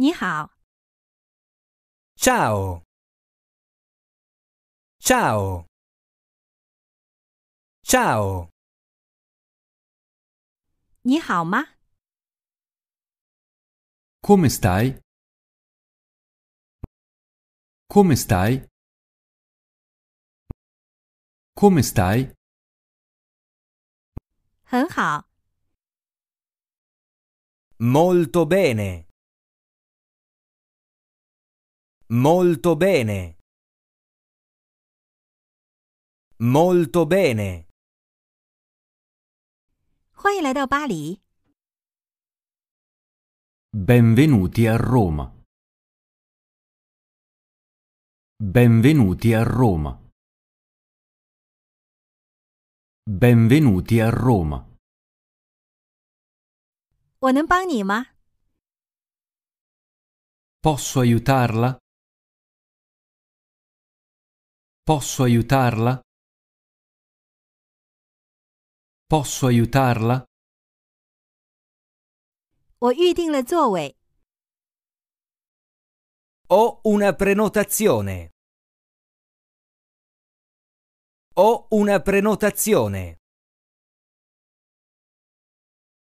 你好。Ciao. Ciao. Ciao. 你好吗？Come stai? Come stai? Come stai? Molto bene. Molto bene. Molto bene. benvenuti a Roma. Benvenuti a Roma. Benvenuti a Roma. Posso aiutarla? Posso aiutarla? Posso aiutarla? 我预定了座位。Ho una prenotazione. Ho una prenotazione.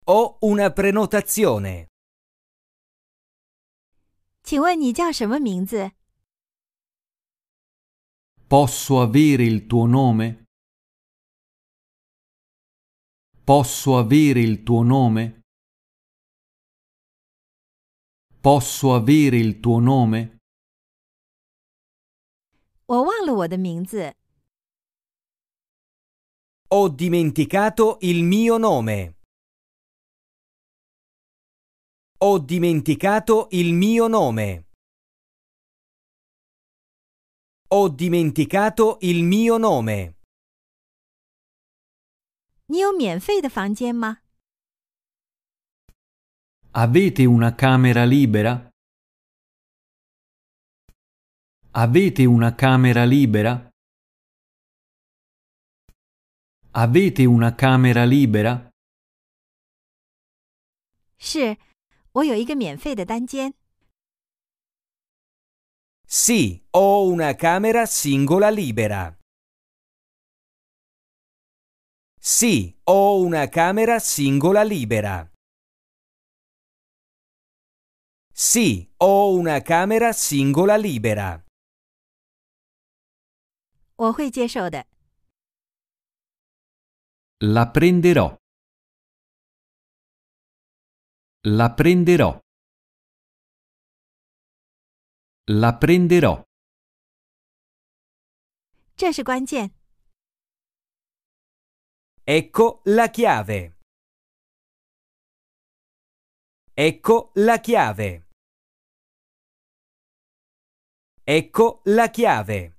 Ho una prenotazione. 请问你叫什么名字？Posso avere il tuo nome? Posso avere il tuo nome? Posso avere il tuo nome? Ho dimenticato il mio nome. Ho dimenticato il mio nome. Ho dimenticato il mio nome. Avete una camera libera? Avete una camera libera? Avete una camera libera? Sì, 是，我有一个免费的单间。sì, ho una camera singola libera. Sì, ho una camera singola libera. Sì, ho una camera singola libera. La prenderò. La prenderò. La prenderò. 这是关键。Ecco la chiave. Ecco la chiave. Ecco la chiave.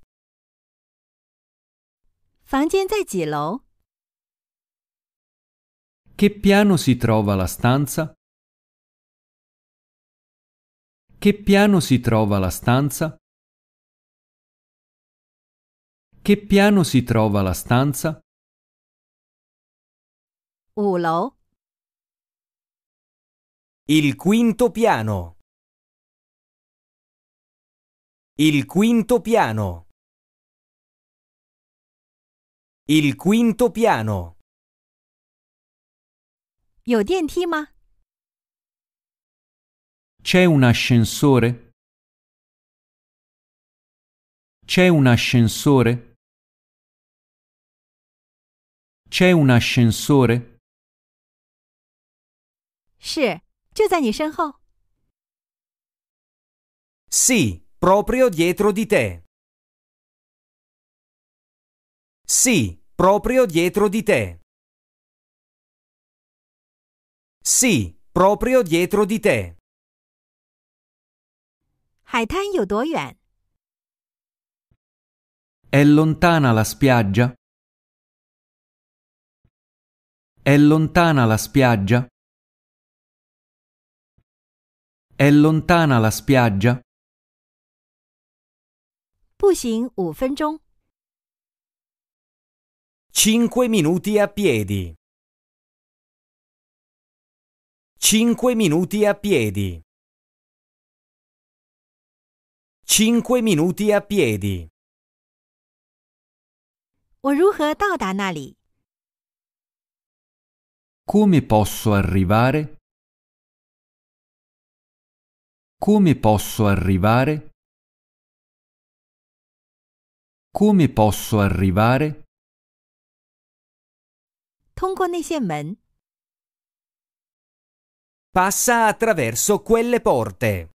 房间在几楼？Che piano si trova la stanza? Che piano si trova la stanza? Che piano si trova la stanza? Ulo. Il quinto piano. Il quinto piano. Il quinto piano. 有电梯吗？c'è un ascensore? C'è un ascensore? C'è un ascensore? Sì, proprio dietro di te. Sì, proprio dietro di te. Sì, proprio dietro di te. 海滩有多远？È lontana la spiaggia? È lontana la spiaggia? È lontana la spiaggia? 步行五分钟。Cinque minuti a piedi. Cinque minuti a piedi. 5 minuti a piedi. Come posso arrivare? Come posso arrivare? Come posso arrivare? Passa attraverso quelle porte.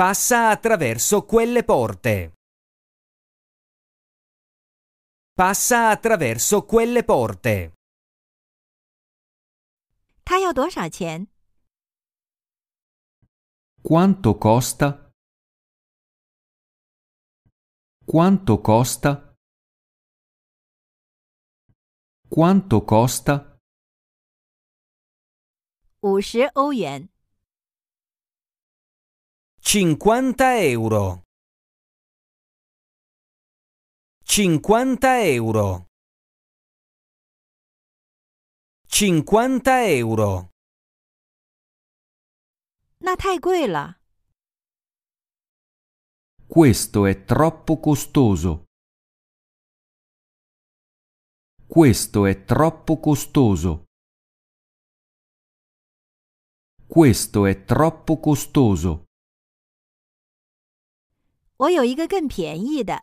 Passa attraverso quelle porte. Passa attraverso quelle porte. Quanto costa? Quanto costa? Quanto costa? 五十欧元。50 euro 50 euro 50 euro Questo è troppo costoso. Questo è troppo costoso. Questo è troppo costoso. 我有一个更便宜的。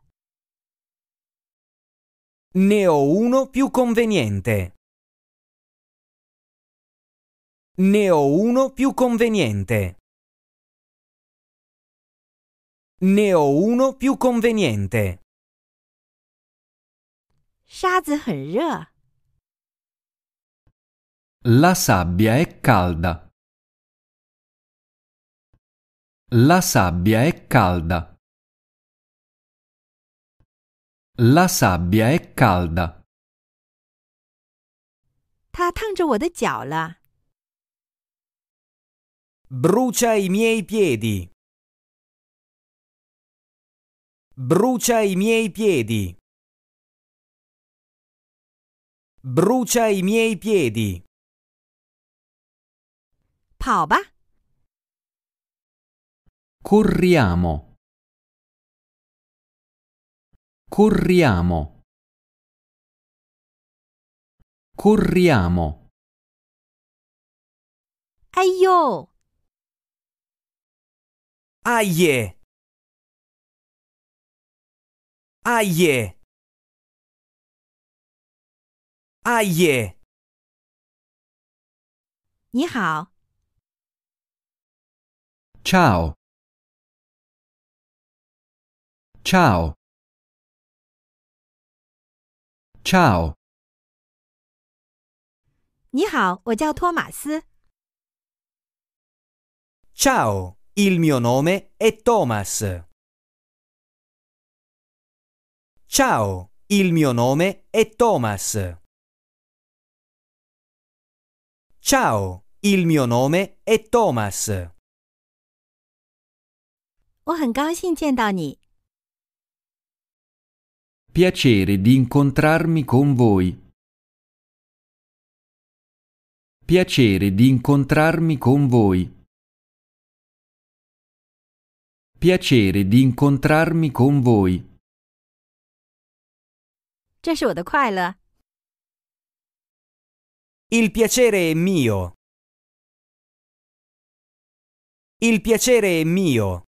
Ne ho uno più conveniente. Ne ho uno più conveniente. Ne ho uno più conveniente. La sabbia è calda. La sabbia è calda. La sabbia è calda. Ta tangio Brucia i miei piedi. Brucia i miei piedi. Brucia i miei piedi. Corriamo. Corriamo. Corriamo. Aio. Aie. Aie. Aie. Ciao. Ciao. Ciao. 你好，我叫托马斯。Ciao, il mio nome è Thomas. Ciao, il mio nome è Thomas. Ciao, il mio nome è Thomas. 我很高兴见到你。Piacere di incontrarmi con voi. Piacere di incontrarmi con voi. Piacere di incontrarmi con voi. Il piacere è mio. Il piacere è mio.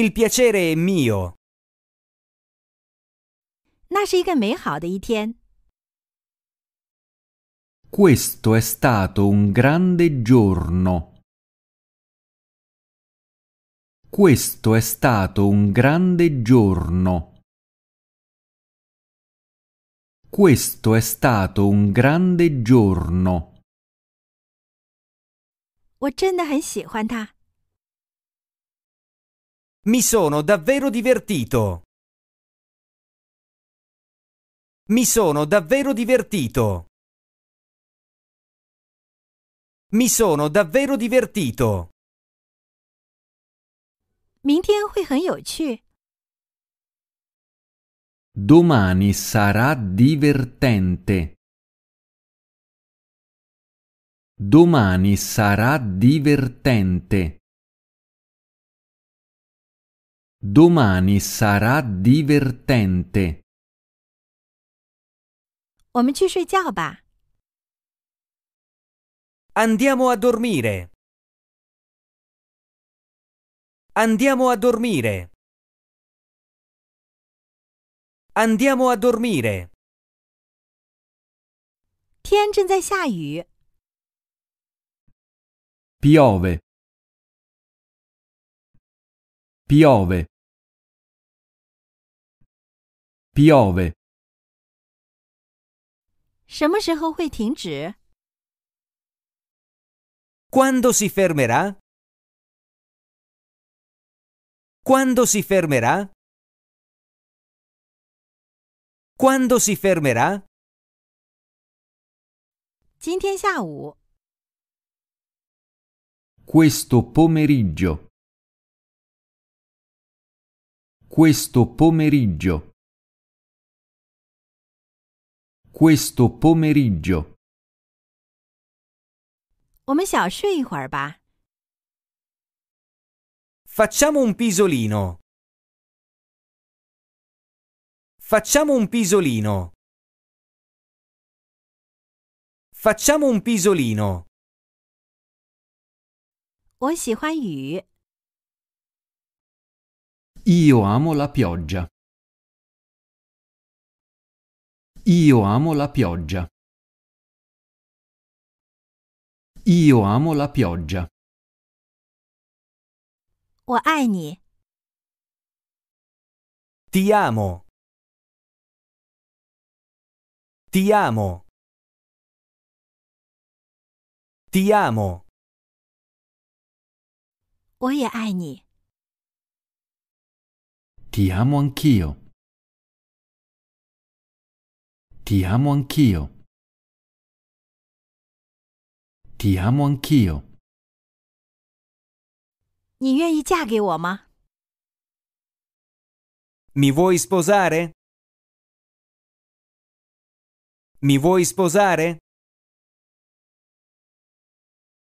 Il piacere è mio. Questo è stato un grande giorno. Questo è stato un grande giorno. Questo è stato un grande giorno. 我真的很喜欢他。mi sono davvero divertito. Mi sono davvero divertito. Mi sono davvero divertito. Domani sarà divertente. Domani sarà divertente. Domani sarà divertente. Andiamo a dormire. Andiamo a dormire. Andiamo a dormire. Piove. Piove. Piove. 什么时候会停止？Quando si fermerà? Quando si fermerà? Quando si fermerà? 今天下午，Questo pomeriggio. Questo pomeriggio questo pomeriggio. Facciamo un pisolino. Facciamo un pisolino. Facciamo un pisolino. Io amo la pioggia. Io amo la pioggia. Io amo la pioggia. 我爱你。Ti amo. Ti amo. Ti amo. Ti amo anch'io. Ti amo anch'io. Ti amo anch'io. Mi vuoi sposare? Mi vuoi sposare?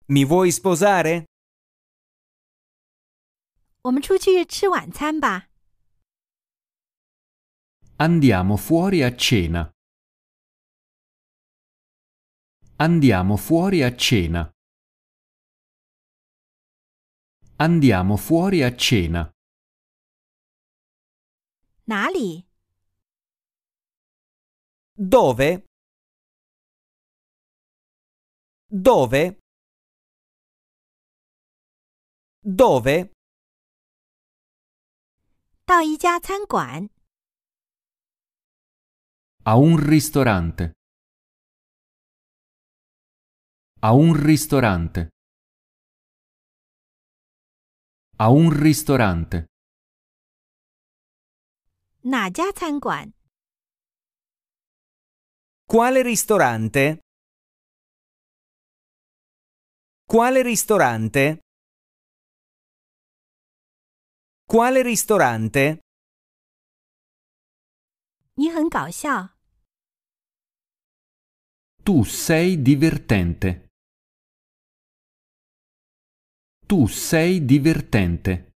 Mi vuoi sposare? 我们出去吃晚餐吧。Andiamo fuori a cena. Andiamo fuori a cena. Andiamo fuori a cena. 哪里？Dove? Dove? Dove? 到一家餐馆。A un ristorante. A un ristorante. A un ristorante. Quale ristorante? Quale ristorante? Quale ristorante? Tu sei divertente. Tu sei divertente.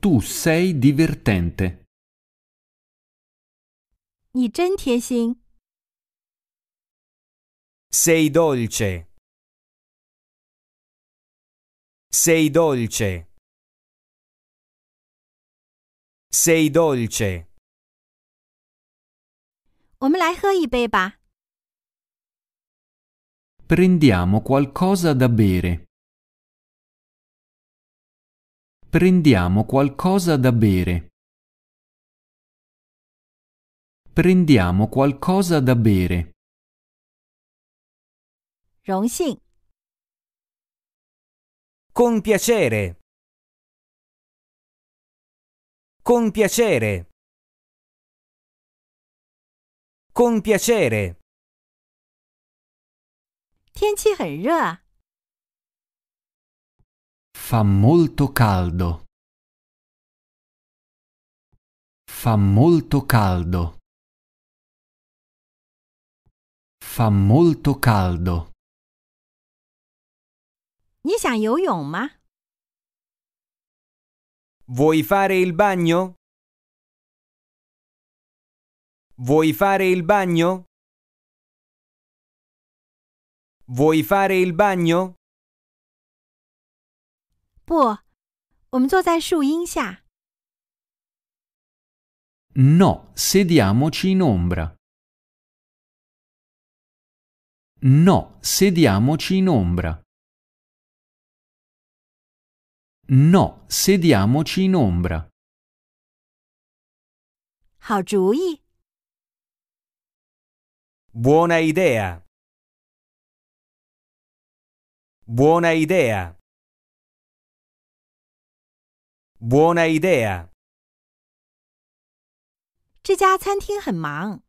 Tu sei divertente. 你真贴心。Sei dolce. Sei dolce. Sei dolce. 我们来喝一杯吧。Prendiamo qualcosa da bere. Prendiamo qualcosa da bere. Prendiamo qualcosa da bere. Con piacere. Con piacere. Con piacere. 天气很热啊。Fa molto caldo. Fa molto caldo. Fa molto caldo. 你想游泳吗？Vuoi fare il bagno? Vuoi fare il bagno? Vuoi fare il bagno? 不，我们坐在树荫下。No, sediamoci in ombra. No, sediamoci in ombra. No, sediamoci in ombra. Buona idea. Buona idea. Buona idea. 这家餐厅很忙。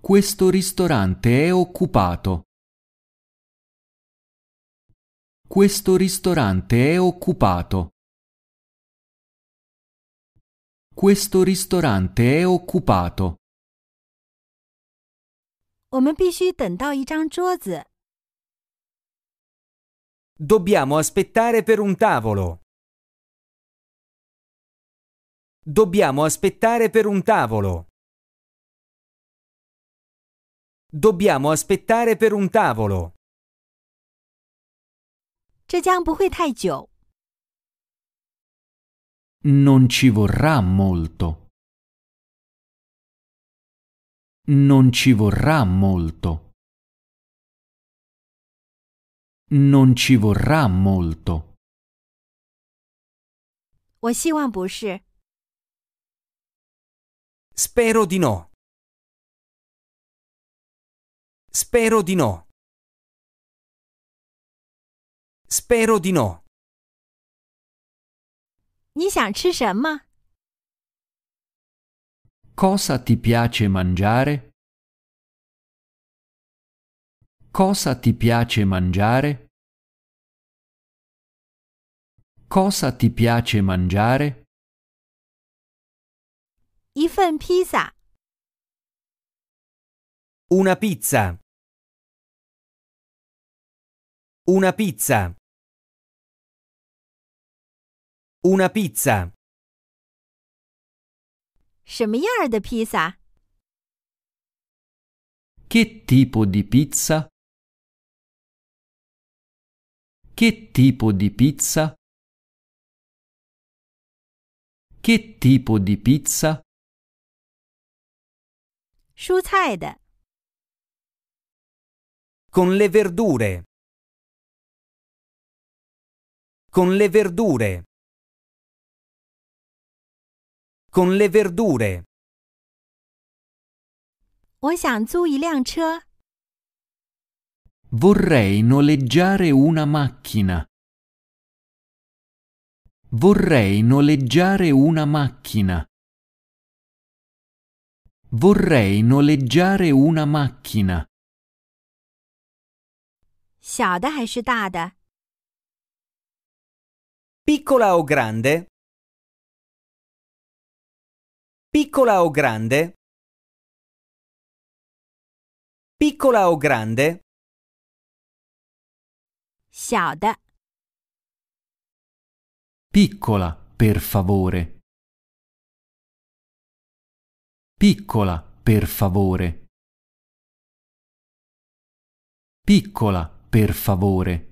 Questo ristorante è occupato. Questo ristorante è occupato. Questo ristorante è occupato. 我们必须等到一张桌子。Dobbiamo aspettare per un tavolo. Dobbiamo aspettare per un tavolo. Dobbiamo aspettare per un tavolo. Non ci vorrà molto. Non ci vorrà molto non ci vorrà molto. Spero di no. Spero di no. Spero di no. Cosa ti piace mangiare? Cosa ti piace mangiare? Cosa ti piace mangiare? 一份披萨，Una pizza. Una pizza. Una pizza. de Che tipo di pizza? Che tipo di pizza? Che tipo di pizza? 蔬菜的。Con le verdure. Con le verdure. Con le verdure. 我想租一辆车。Vorrei noleggiare una macchina. Vorrei noleggiare una macchina. Vorrei noleggiare una macchina. Piccola o grande? Piccola o grande? Piccola o grande? 小的 Piccola, per favore. Piccola, per favore. Piccola, per favore.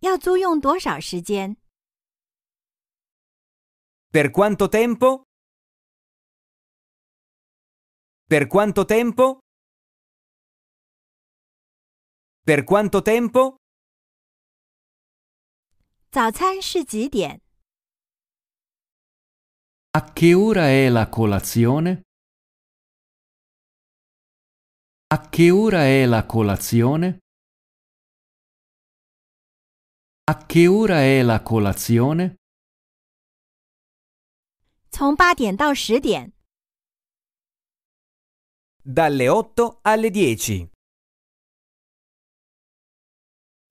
要租用多少时间？Per quanto tempo? Per quanto tempo? Per quanto tempo? 早餐是几点? A che ora è la colazione? A che ora è la colazione? A che ora è la colazione? Dalle otto alle dieci.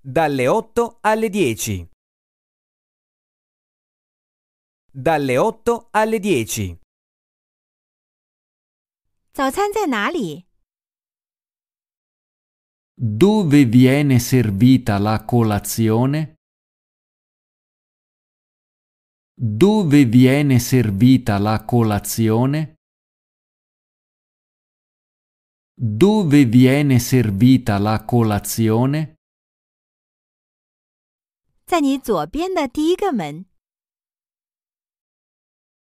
Dalle 8 alle 10. Dalle 8 alle 10. Dove viene servita la colazione? Dove viene servita la colazione? Dove viene servita la colazione? 在你左边的第一个门。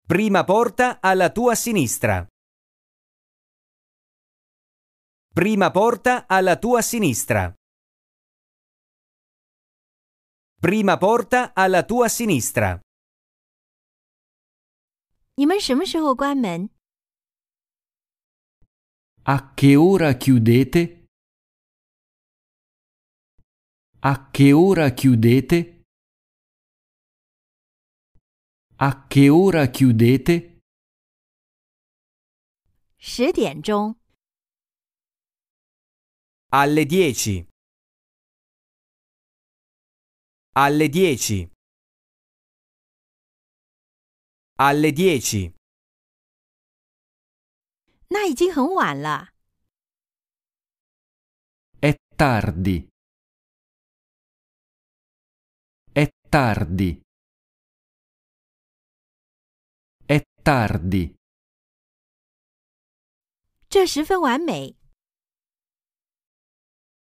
Prima porta alla tua sinistra. Prima porta alla tua sinistra. Prima porta alla tua sinistra. A che ora chiudete? A che ora chiudete? A che ora chiudete? 十点钟。alle 10 alle 10 alle 10那已经很晚了。È tardi. tardi. È tardi.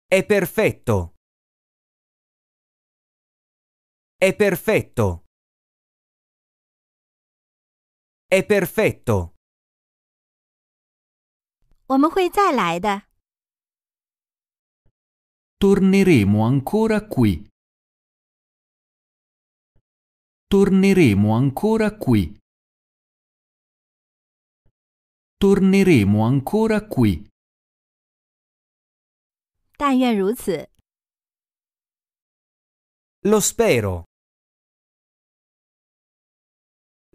È perfetto. È perfetto. È perfetto. 我们会再来的。Torneremo ancora qui. Torneremo ancora qui. Torneremo ancora qui. Lo spero.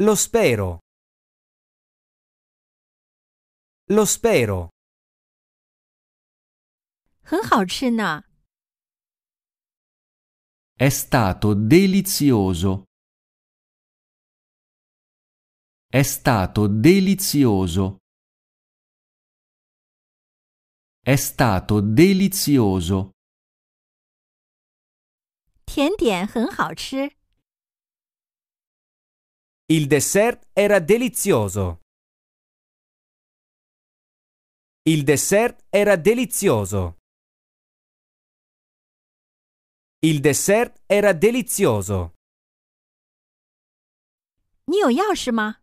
Lo spero. Lo spero. È stato delizioso. È stato delizioso. È stato delizioso. Il dessert era delizioso. Il dessert era delizioso. Il dessert era delizioso. 你有钥匙吗？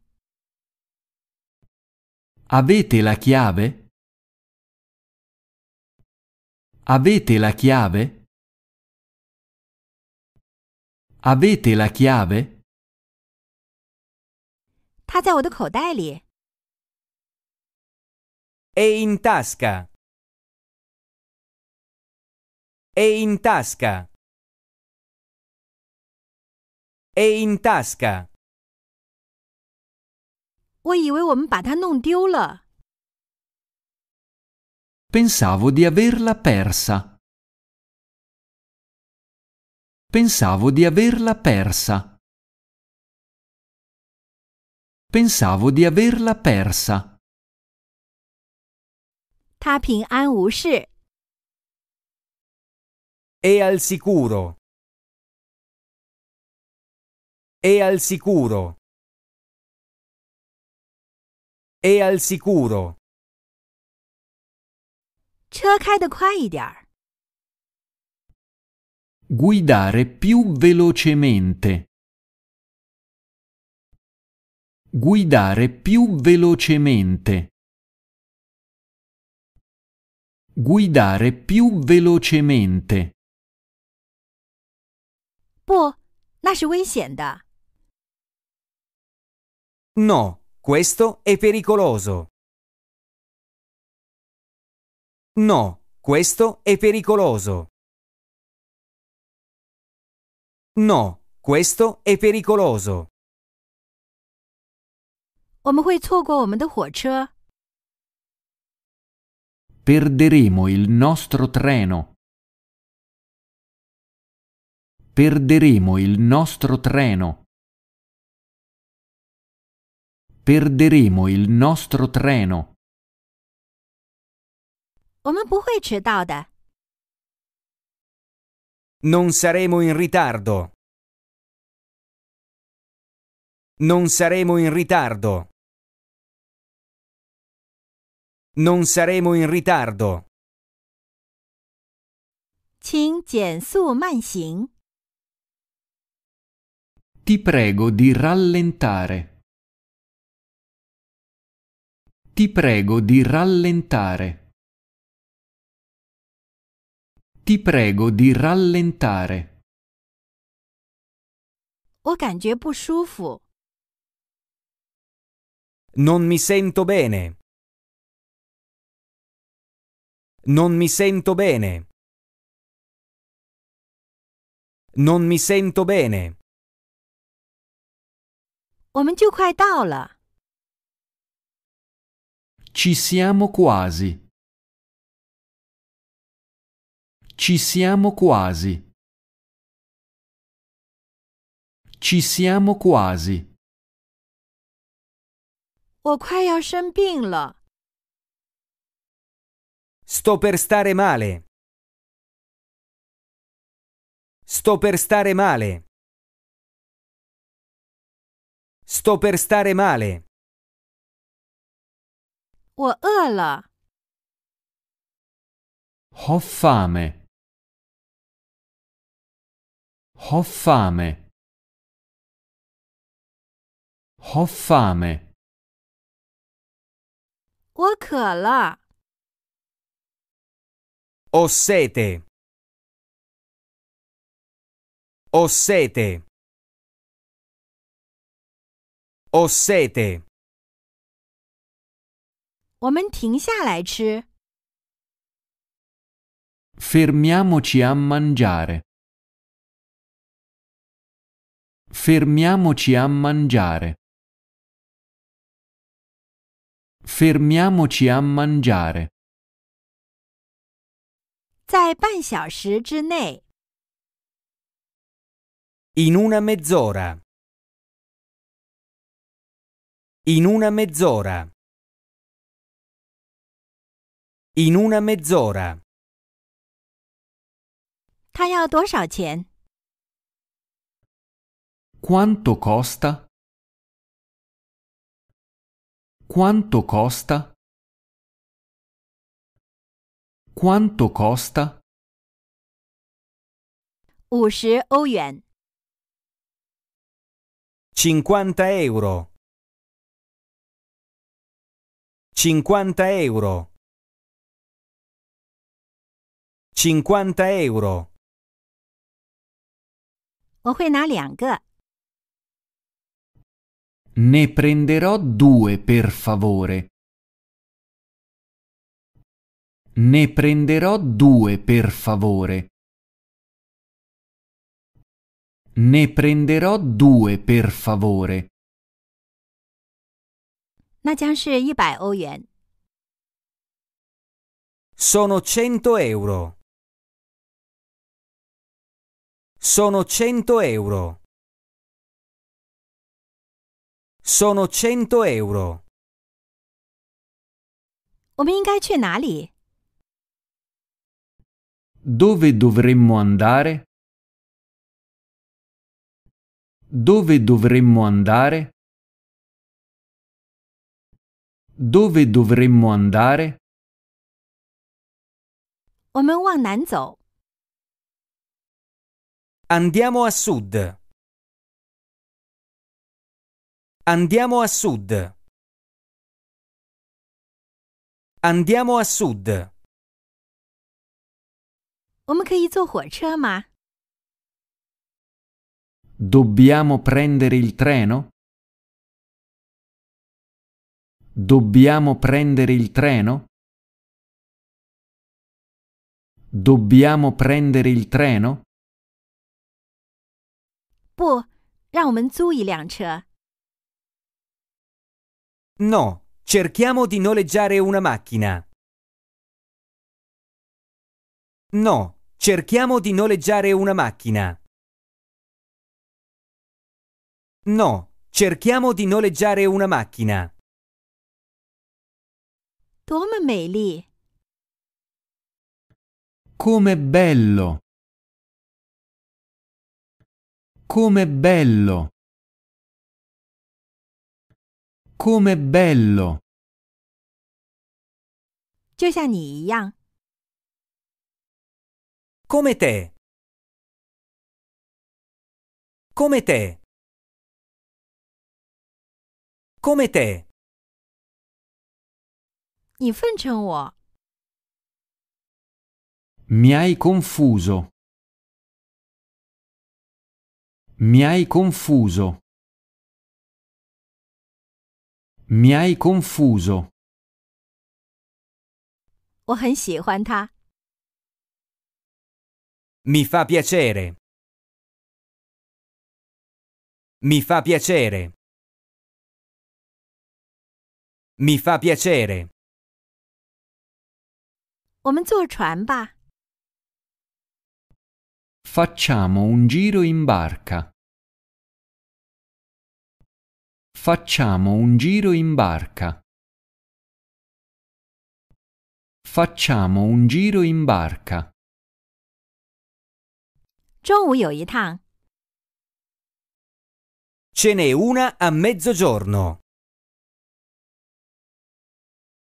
Avete la chiave? Avete la chiave? Avete la chiave? 它在我的口袋里。È in tasca. È in tasca. È in tasca. 我以为我们把它弄丢了。Pensavo di averla persa. Pensavo di averla persa. Pensavo di averla persa. 他平安无事。È al sicuro. È al sicuro è al sicuro. 车开得快一点儿。Guidare più velocemente. Guidare più velocemente. Guidare più velocemente. No, questo è pericoloso. No, questo è pericoloso. No, questo è pericoloso. Perderemo il nostro treno. Perderemo il nostro treno. Perderemo il nostro treno. Non saremo in ritardo. Non saremo in ritardo. Non saremo in ritardo. Ti prego di rallentare. Ti prego di rallentare. Ti prego di rallentare. Non mi sento bene. Non mi sento bene. Non mi sento bene. 我们就快到了。ci siamo quasi. Ci siamo quasi. Ci siamo quasi. Sto per stare male. Sto per stare male. Sto per stare male. 我饿了。Ho fame. Ho fame. Ho fame. 我渴了。Ho sete. Ho sete. Ho sete. 我们停下来吃。Fermiamoci a mangiare. Fermiamoci a mangiare. Fermiamoci a mangiare. In una mezz'ora. In una mezz'ora. In una mezz'ora. Quanto costa? Quanto costa? Quanto costa? 五十欧元，50 euro. 50 euro. 50 euro. Ne prenderò due, per favore. Ne prenderò due, per favore. Ne prenderò due, per favore. Sono 100 euro. Sono 100 euro. Sono 100 euro. Dove dovremmo andare? Dove dovremmo andare? Dove dovremmo andare? 我们往南走。Andiamo a sud. Andiamo a sud. Andiamo a sud. Dobbiamo prendere il treno? Dobbiamo prendere il treno? Dobbiamo prendere il treno? 不，让我们租一辆车。No, cerchiamo di noleggiare una macchina. No, cerchiamo di noleggiare una macchina. No, cerchiamo di noleggiare una macchina. Come bello! Com'è bello! Com'è bello! Come te. Come te. Come te. 你奉承我。Mi hai confuso. Mi hai confuso. Mi hai confuso. 我很喜欢他。Mi fa piacere. Mi fa piacere. Mi fa piacere. 我们坐船吧。Facciamo un giro in barca. Facciamo un giro in barca. Facciamo un giro in barca. Ce n'è una a mezzogiorno.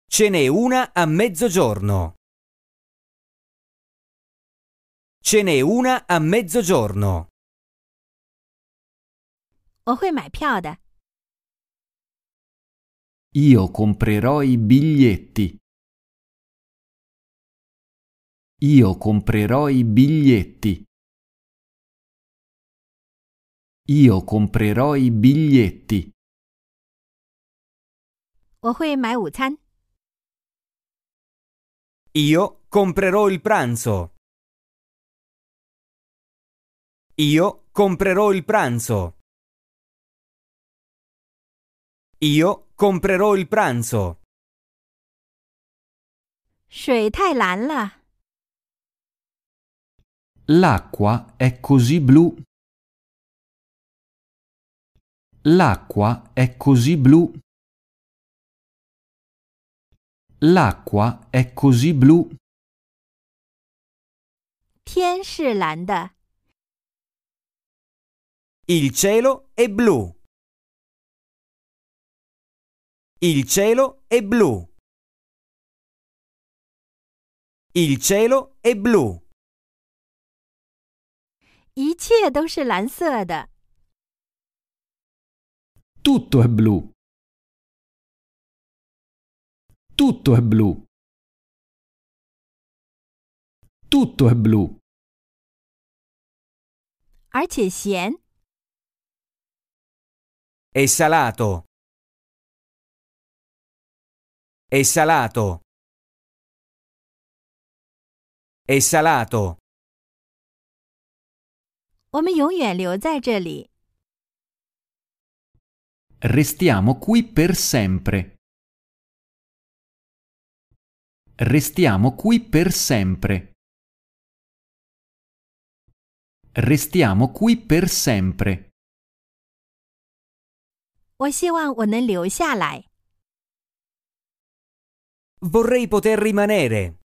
Ce n'è una a mezzogiorno. Ce n'è una a mezzogiorno. mai 我会买票的。io comprerò i biglietti. Io comprerò i biglietti. Io comprerò i biglietti. Io comprerò il pranzo. Io comprerò il pranzo. Io comprerò il pranzo. L'acqua è così blu. L'acqua è così blu. L'acqua è così blu. Il cielo è blu. Il cielo è blu. Il cielo è blu. Tutto è blu. Tutto è blu. Tutto è blu. 而且咸。È salato. È salato. È salato. Restiamo qui per sempre. Restiamo qui per sempre. Restiamo qui per sempre. 我希望我能留下来。Vorrei poter rimanere.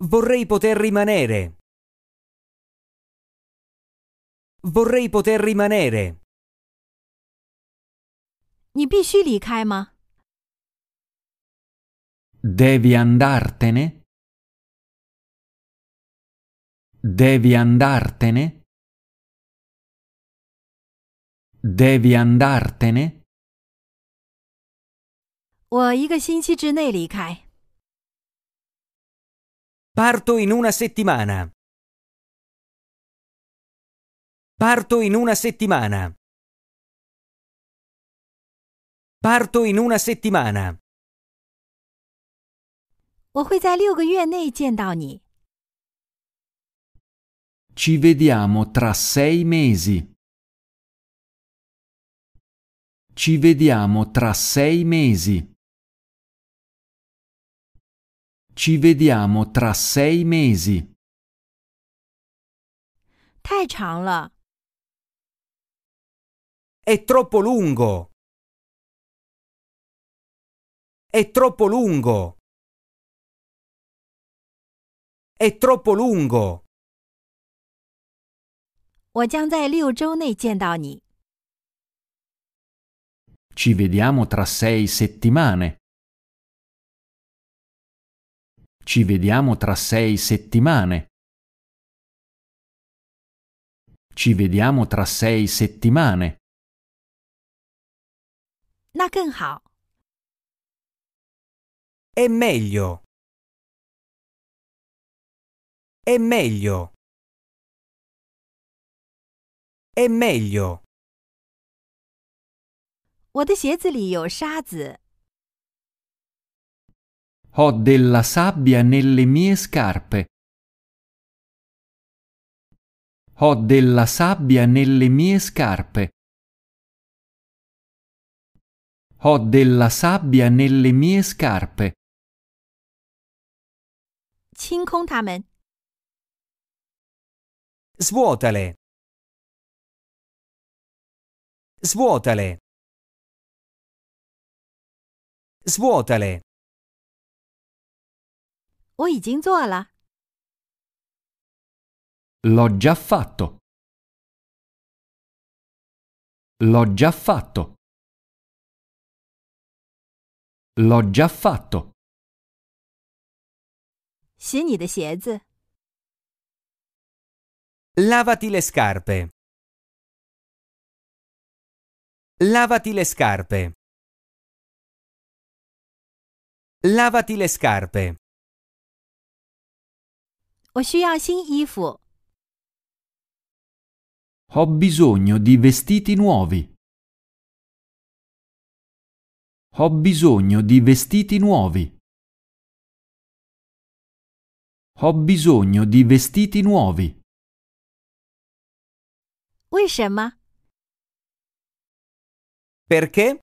Vorrei poter rimanere. Vorrei poter rimanere. Devi andartene? Devi andartene? Devi andartene? 我一个星期之内离开。Parto in una settimana. Parto in una settimana. Parto in una settimana. 我会在六个月内见到你。Ci vediamo tra sei mesi. Ci vediamo tra sei mesi. Ci vediamo tra sei mesi. 太长了。È troppo lungo. È troppo lungo. È troppo lungo. 我将在六周内见到你。Ci vediamo tra sei settimane. Ci vediamo tra sei settimane. Ci vediamo tra sei settimane. 那更好。È meglio. È meglio. È meglio. 我的鞋子里有沙子。ho della sabbia nelle mie scarpe. Ho della sabbia nelle mie scarpe. Ho della sabbia nelle mie scarpe. Svuotale. Svuotale. Svuotale. 我已经做了。L'ho già fatto. L'ho già fatto. L'ho già fatto. 洗你的鞋子。Lavati le scarpe. Lavati le scarpe. Lavati le scarpe. Ho bisogno di vestiti nuovi. Ho bisogno di vestiti nuovi. Ho bisogno di vestiti nuovi. Perché?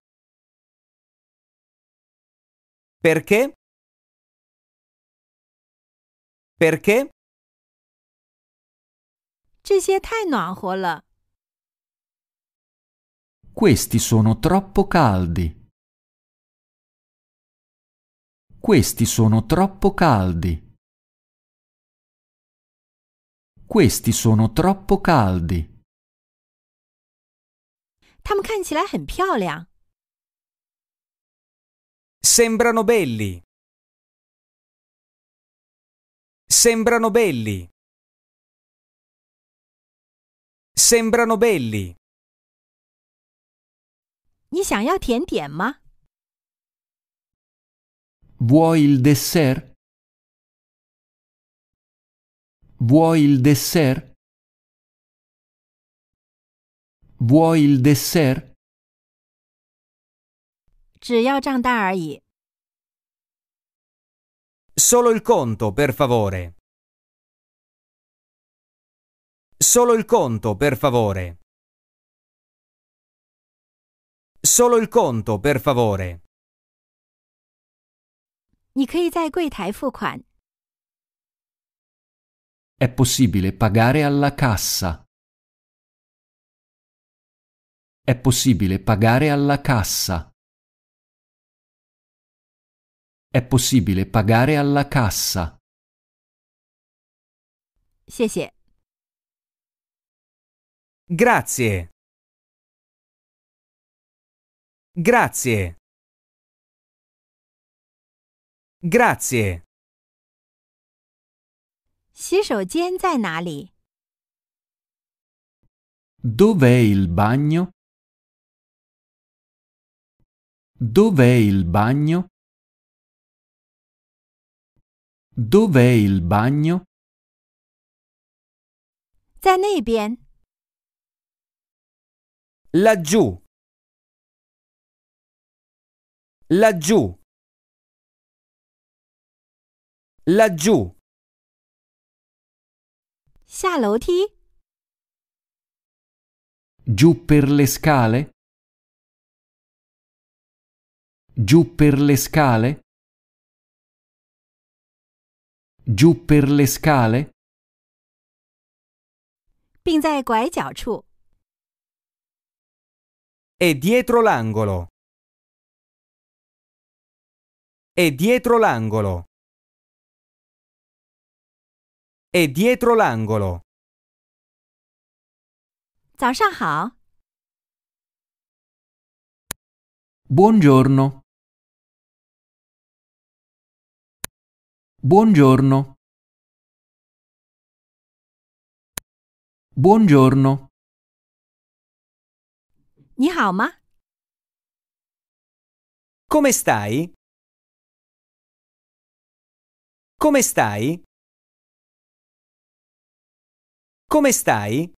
Perché? Perché? 这些太暖和了。Questi sono troppo caldi. Questi sono troppo caldi. Questi sono troppo caldi. Sembrano belli. Sembrano belli. Sembrano belli. 你想要甜点吗？Vuoi il dessert? Vuoi il dessert? Vuoi il dessert? Solo il conto, per favore. Solo il conto, per favore. Solo il conto, per favore. È possibile pagare alla cassa. È possibile pagare alla cassa. È possibile pagare alla cassa. 谢谢。Grazie. Grazie. Grazie. Dov'è il bagno? Dov'è il bagno? Dov'è il bagno? 在那边。laggiù laggiù laggiù 下楼梯 giù per le scale giù per le scale giù per le scale 并在拐角处 e dietro l'angolo. E dietro l'angolo. E dietro l'angolo. Buongiorno. Buongiorno. Buongiorno. 你好吗? Come stai? Come stai? Come stai?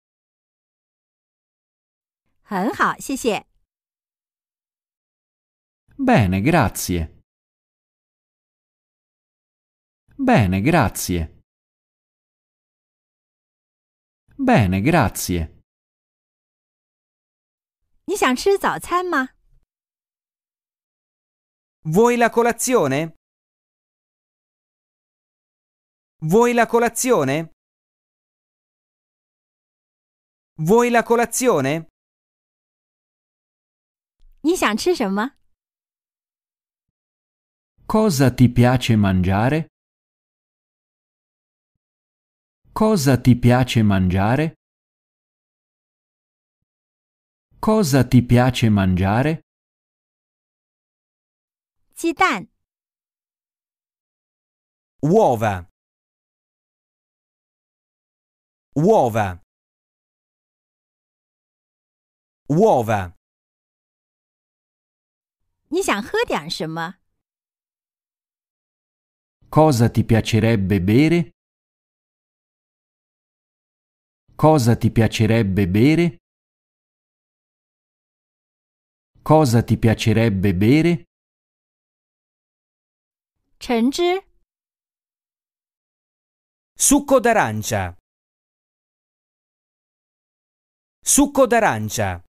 很好，谢谢。Bene, grazie. Bene, grazie. Bene, grazie. 你想吃早餐吗？Vuoi la colazione? Vuoi la colazione? Vuoi la colazione? 你想吃什么？Cosa ti piace mangiare? Cosa ti piace mangiare? Cosa ti piace mangiare? 鸡蛋、uova, uova, uova. Cosa ti piacerebbe bere? Cosa ti piacerebbe bere? Cosa ti piacerebbe bere? 橙汁 Succo d'arancia. Succo d'arancia.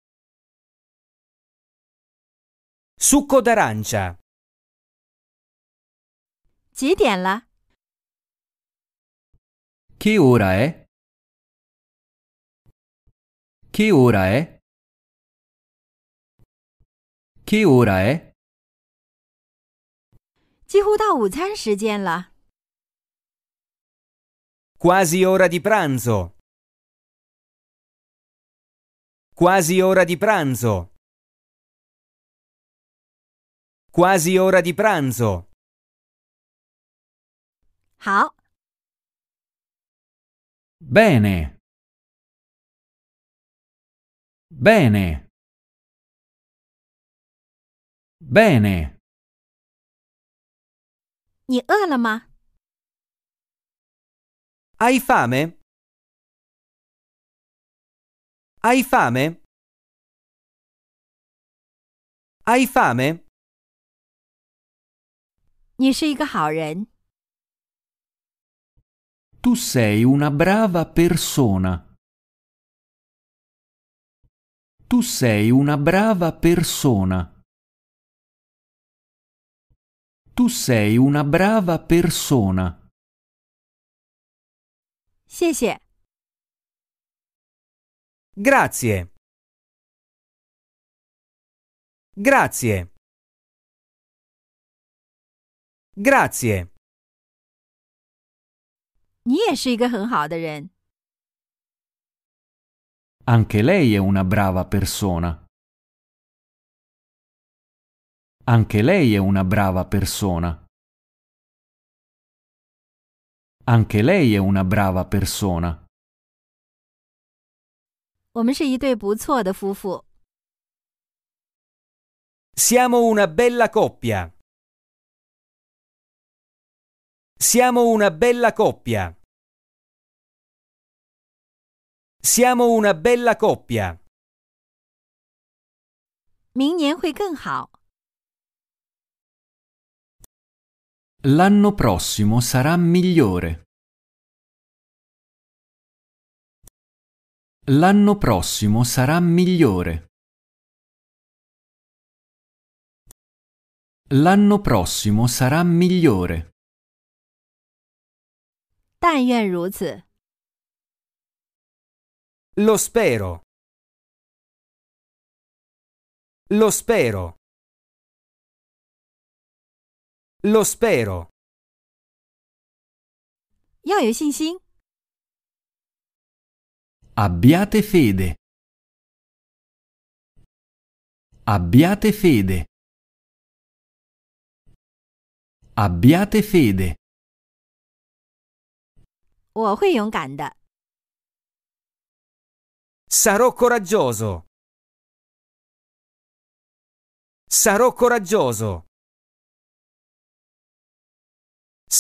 Succo d'arancia. 几点了？Che ora è? Che ora è? Che ora è? 几乎到午餐时间了。Quasi ora di pranzo. Quasi ora di pranzo. Quasi ora di pranzo. 好，Bene. Bene. Bene. Hai fame? Hai fame? Hai fame? Tu sei una brava persona. Tu sei una brava persona. Tu sei una brava persona. Grazie. Grazie. Grazie. Anche lei è una brava persona. Anche lei è una brava persona. Anche lei è una brava persona. Siamo una bella coppia. Siamo una bella coppia. Siamo una bella coppia. 明年会更好。L'anno prossimo sarà migliore. L'anno prossimo sarà migliore. L'anno prossimo sarà migliore. Lo spero. Lo spero. Lo spero. Abbiate fede. Abbiate fede. Abbiate fede. Sarò coraggioso. Sarò coraggioso.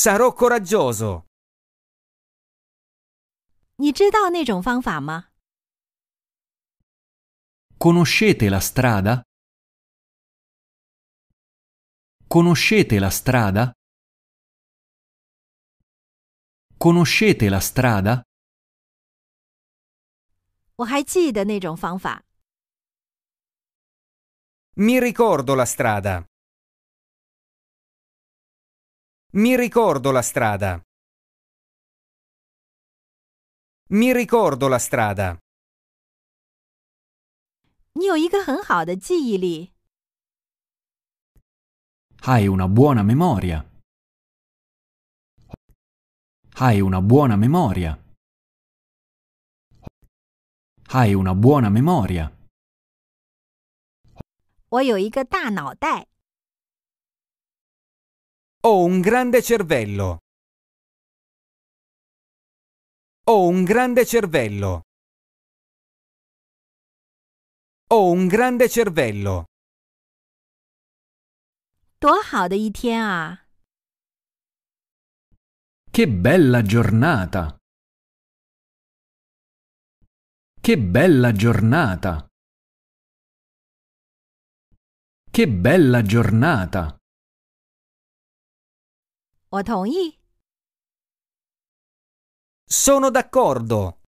Sarò coraggioso. Conoscete la strada? Conoscete la strada? Conoscete la strada? Mi ricordo la strada. Mi ricordo la strada. Mi ricordo la strada. Hai una buona memoria. Hai una buona memoria. Hai una buona memoria. 我有一个大脑袋。ho un grande cervello. Ho un grande cervello. Ho un grande cervello. Che bella giornata! Che bella giornata! Che bella giornata! 我同意。Sono d'accordo.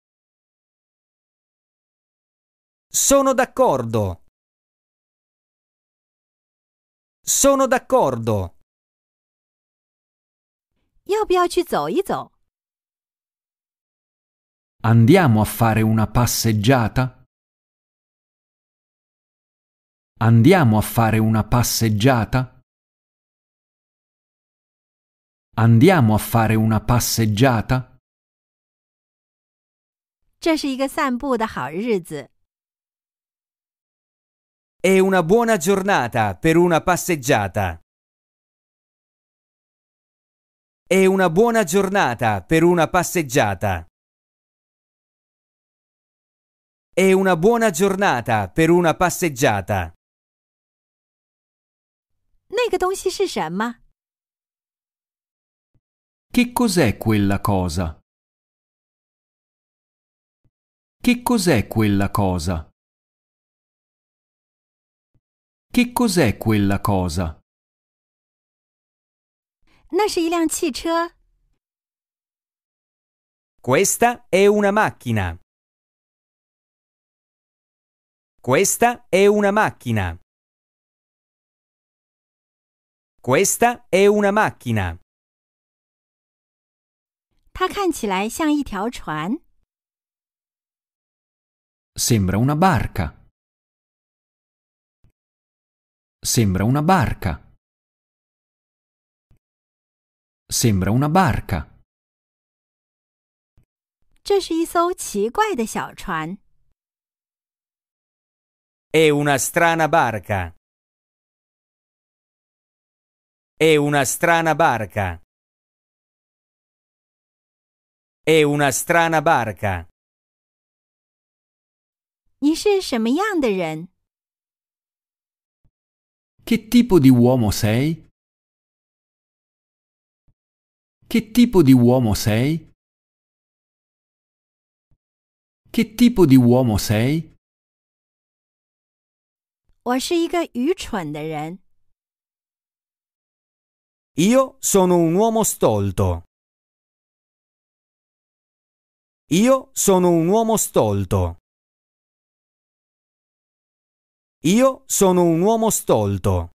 Sono d'accordo. Sono d'accordo. Andiamo a fare una passeggiata? Andiamo a fare una passeggiata? Andiamo a fare una passeggiata? È una buona giornata per una passeggiata. È una buona giornata per una passeggiata. È una buona giornata per una passeggiata. 那个东西是什么？che cos'è quella cosa? Che cos'è quella cosa? Che cos'è quella cosa? Questa è una macchina. Questa è una macchina. Questa è una macchina. 它看起来像一条船。sembra una barca. sembra una barca. sembra una barca. 这是一艘奇怪的小船。è una strana barca. è una strana barca. È una strana barca. Che tipo di uomo sei? Che tipo di uomo sei? Che tipo di uomo sei? Io sono un uomo stolto. Io sono un uomo stolto. Io sono un uomo stolto.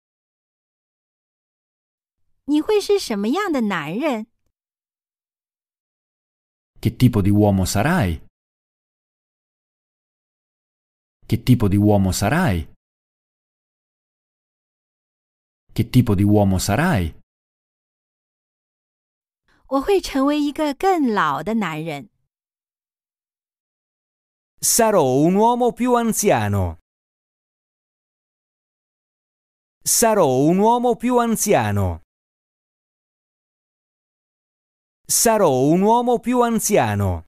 Che tipo di uomo sarai? Che tipo di uomo sarai? Che tipo di uomo sarai? O de 我会成为一个更老的男人。Sarò un uomo più anziano. Sarò un uomo più anziano. Sarò un uomo più anziano.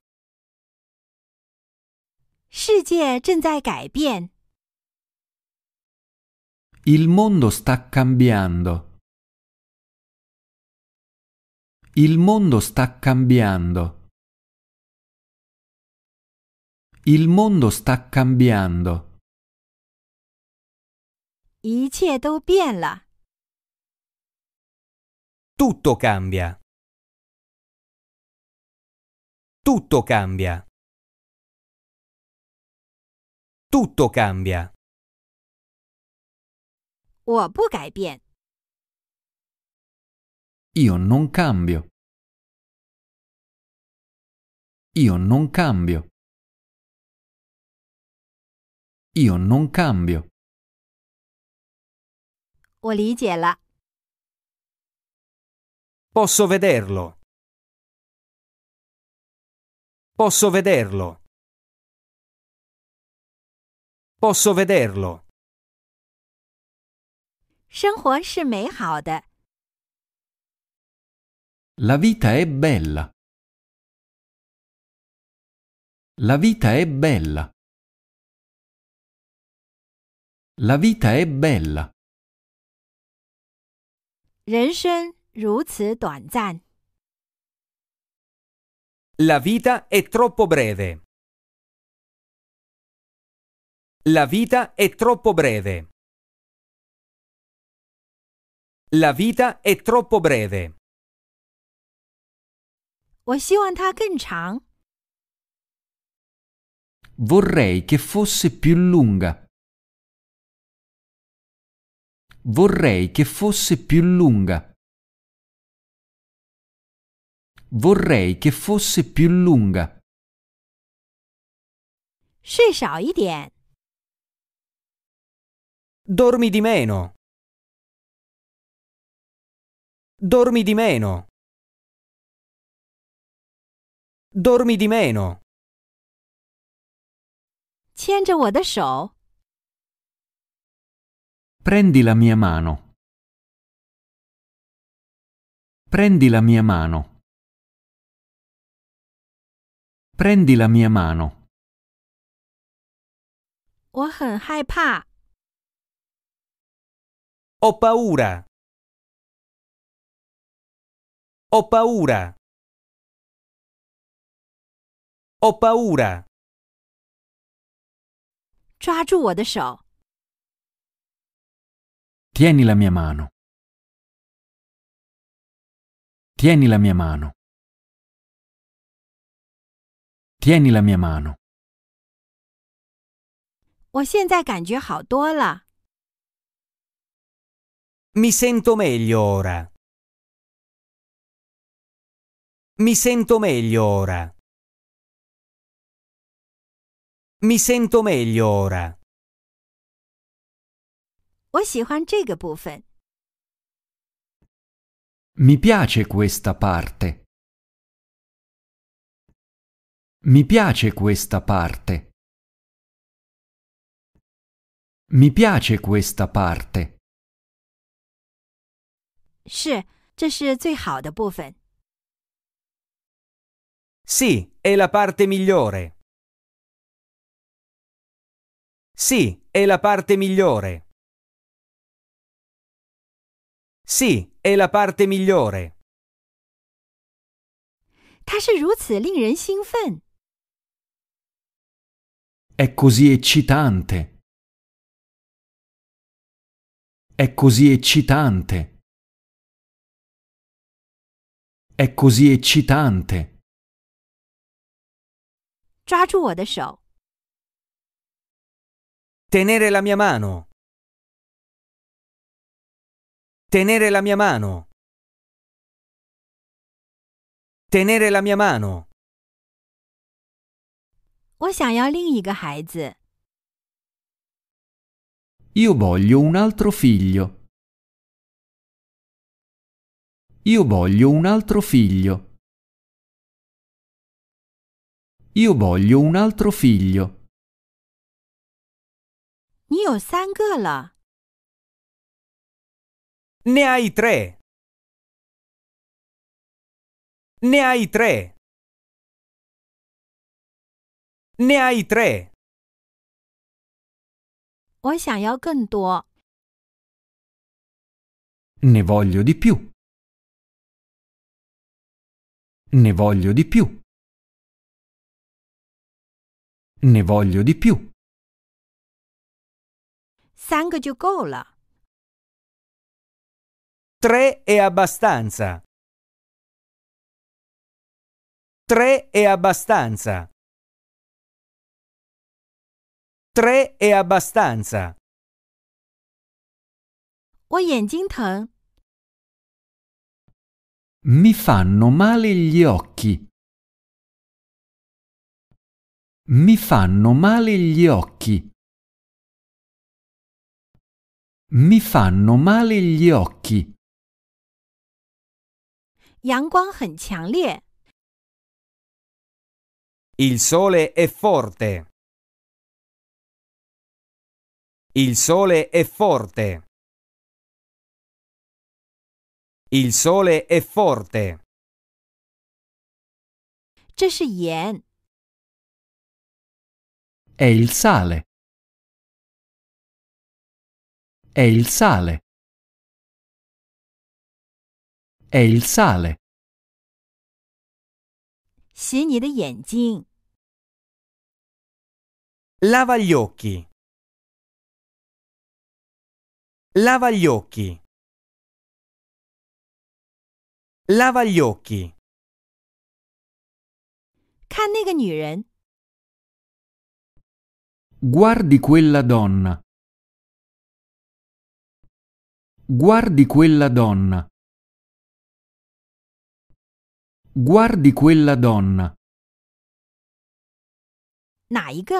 Il mondo sta cambiando. Il mondo sta cambiando. Il mondo sta cambiando. Tutto cambia. Tutto cambia. Tutto cambia. Io non cambio. Io non cambio. Io non cambio. Posso vederlo. Posso vederlo. Posso vederlo. La vita è bella. La vita è bella. La vita è bella. La vita è troppo breve. La vita è troppo breve. La vita è troppo breve. Vorrei che fosse più lunga. Vorrei che fosse più lunga. Vorrei che fosse più lunga. Dormi di meno. Dormi di meno. Dormi di meno. 牵着我的手。Prendi la mia mano. Prendi la mia mano. Prendi la mia mano. Ho paura. Ho paura. Ho paura. 抓住我的手。Tieni la mia mano. Tieni la mia mano. Tieni la mia mano. 我现在感觉好多了。Mi sento meglio ora. Mi sento meglio ora. Mi sento meglio ora. 我喜欢这个部分。Mi piace questa parte. Mi piace questa parte. Mi piace questa parte. Sì, è la parte migliore. Sì, è la parte migliore. Sì, è la parte migliore. È così eccitante. È così eccitante. È così eccitante. Tenere la mia mano. Tenere la mia mano. Tenere la mia mano. Io voglio un altro figlio. Io voglio un altro figlio. Io voglio un altro figlio. 你有三个了。ne hai tre. Ne hai tre. Ne hai tre. Ne voglio di più. Ne voglio di più. Ne voglio di più. 三个就够了。Tre è abbastanza. Tre è abbastanza. Tre è abbastanza. Mi fanno male gli occhi. Mi fanno male gli occhi. Mi fanno male gli occhi. 阳光很强烈。Il sole è forte. Il sole è forte. Il sole è forte. 这是盐。È il sale. È il sale. è il sale. 洗你的眼睛，Lava gli occhi. Lava gli occhi. Lava gli occhi. Guardi quella donna. Guardi quella donna. Guardi quella donna. 哪一个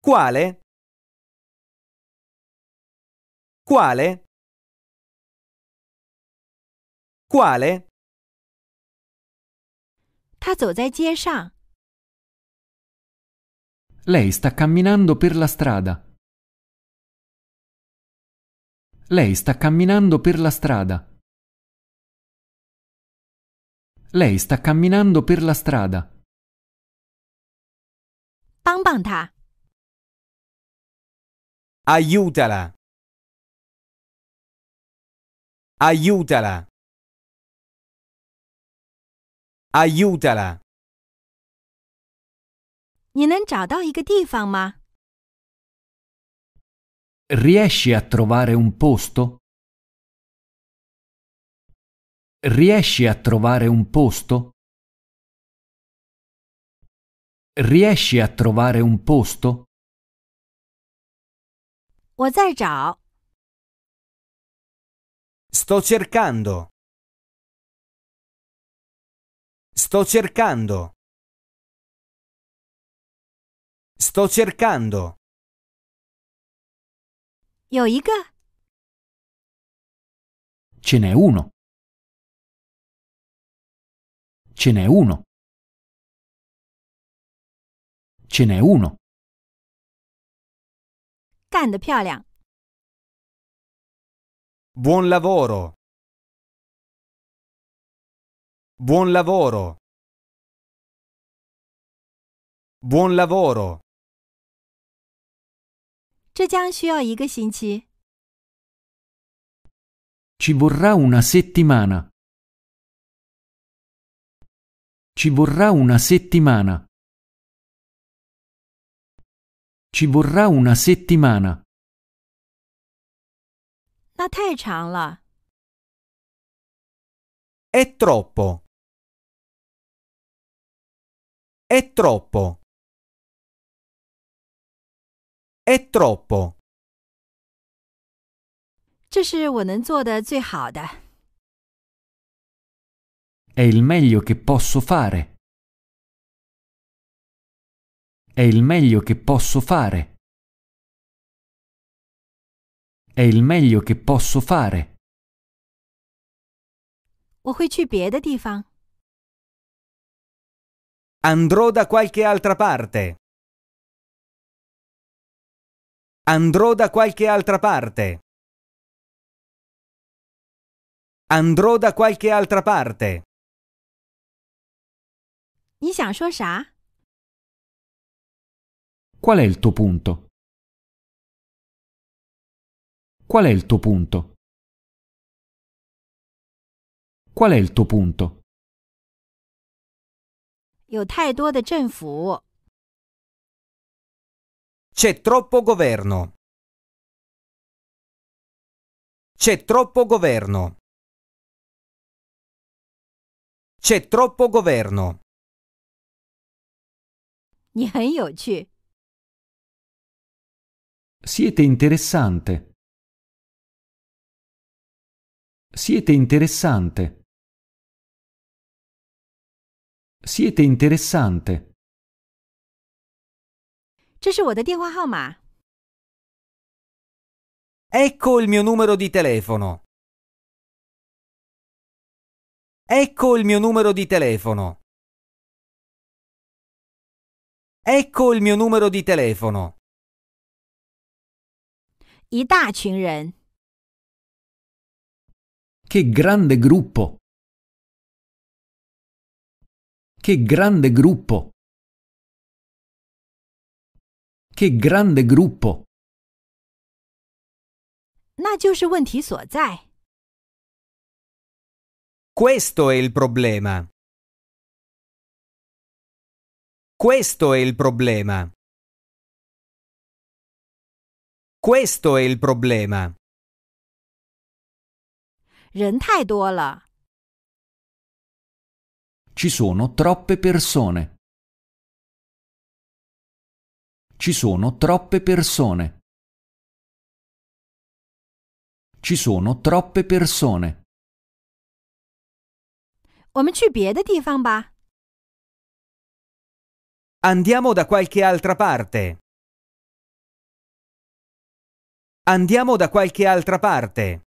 ？Quale? Quale? Quale? Lei sta camminando per la strada. Lei sta camminando per la strada. Lei sta camminando per la strada. 帮帮她，Aiutala. Aiutala. Aiutala. Riesci a trovare un posto? Riesci a trovare un posto? Riesci a trovare un posto? Sto cercando. Sto cercando. Sto cercando. Ce n'è uno. Ce n'è uno. Ce n'è uno. 干得漂亮！Buon lavoro. Buon lavoro. Buon lavoro. Ci vorrà una settimana. Ci vorrà una settimana. Ci vorrà una settimana. È troppo. È troppo. È troppo. 这是我能做的最好的。è il meglio che posso fare. È il meglio che posso fare. È il meglio che posso fare. Andrò da qualche altra parte. Andrò da qualche altra parte. Andrò da qualche altra parte. 你想说啥？Qual è il tuo punto? Qual è il tuo punto? Qual è il tuo punto? 有太多的政府。C'è troppo governo. C'è troppo governo. C'è troppo governo. 你很有趣。Siete interessante. Siete interessante. Siete interessante. 这是我的电话号码。Ecco il mio numero di telefono. Ecco il mio numero di telefono. Ecco il mio numero di telefono. Che grande gruppo! Che grande gruppo! Che grande gruppo! Questo è il problema. Questo è il problema. Questo è il problema. 人太多了。Ci sono troppe persone. Ci sono troppe persone. Ci sono troppe persone. 我们去别的地方吧。Andiamo da qualche altra parte. Andiamo da qualche altra parte.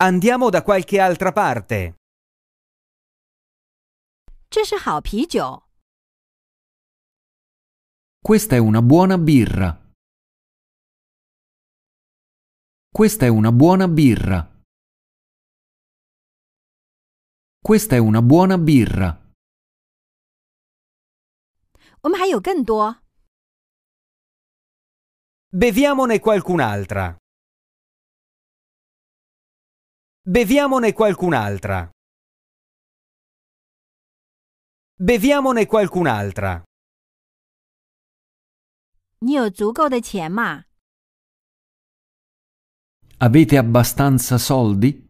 Andiamo da qualche altra parte. Questa è una buona birra. Questa è una buona birra. Questa è una buona birra. 我们还有更多。Beviamone qualcun'altra. Beviamone qualcun'altra. Beviamone qualcun'altra. Avete abbastanza soldi?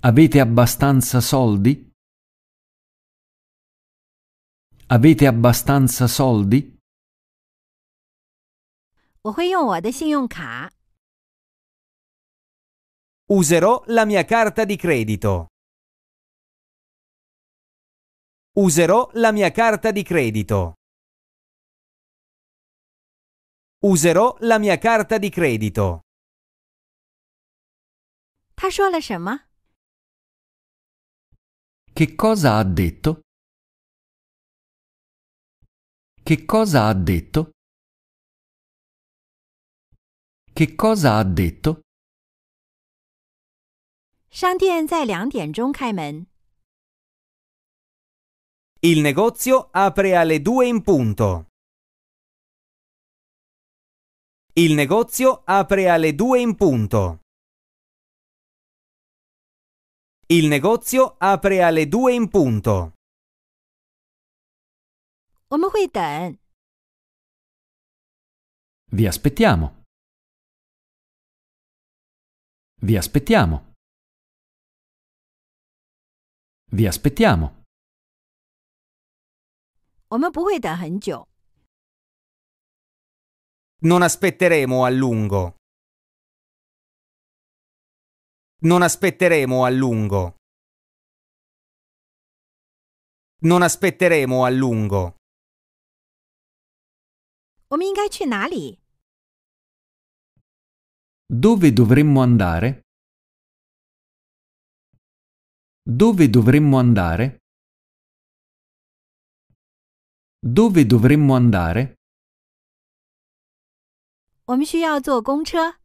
Avete abbastanza soldi? Avete abbastanza soldi? Userò la mia carta di credito. Userò la mia carta di credito. Userò la mia carta di credito. Che cosa ha detto? Che cosa ha detto? Che cosa ha detto? Il negozio apre alle due in punto. Il negozio apre alle due in punto. Il negozio apre alle due in punto. 我们会等。Vi aspettiamo. Vi aspettiamo. Vi aspettiamo. Non aspetteremo a lungo. Non aspetteremo a lungo. Non aspetteremo a lungo. 我们应该去哪里？Dove dovremmo andare? Dove dovremmo andare? Dove dovremmo andare? 我们需要坐公车。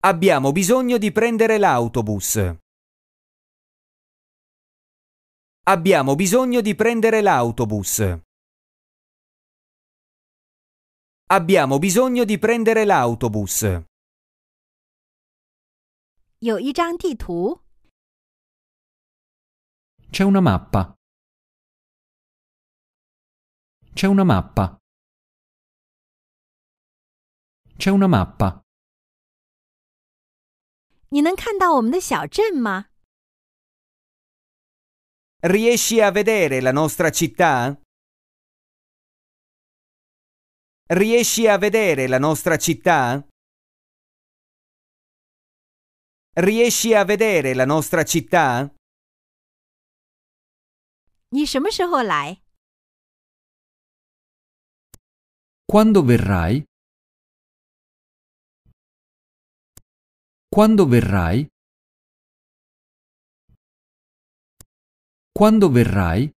Abbiamo bisogno di prendere l'autobus. Abbiamo bisogno di prendere l'autobus. Abbiamo bisogno di prendere l'autobus. C'è una mappa. C'è una mappa. C'è una mappa. 你能看到我们的小镇吗？Riesci a vedere la nostra città? Riesci a vedere la nostra città? Riesci a vedere la nostra città? Quando verrai? Quando verrai? Quando verrai?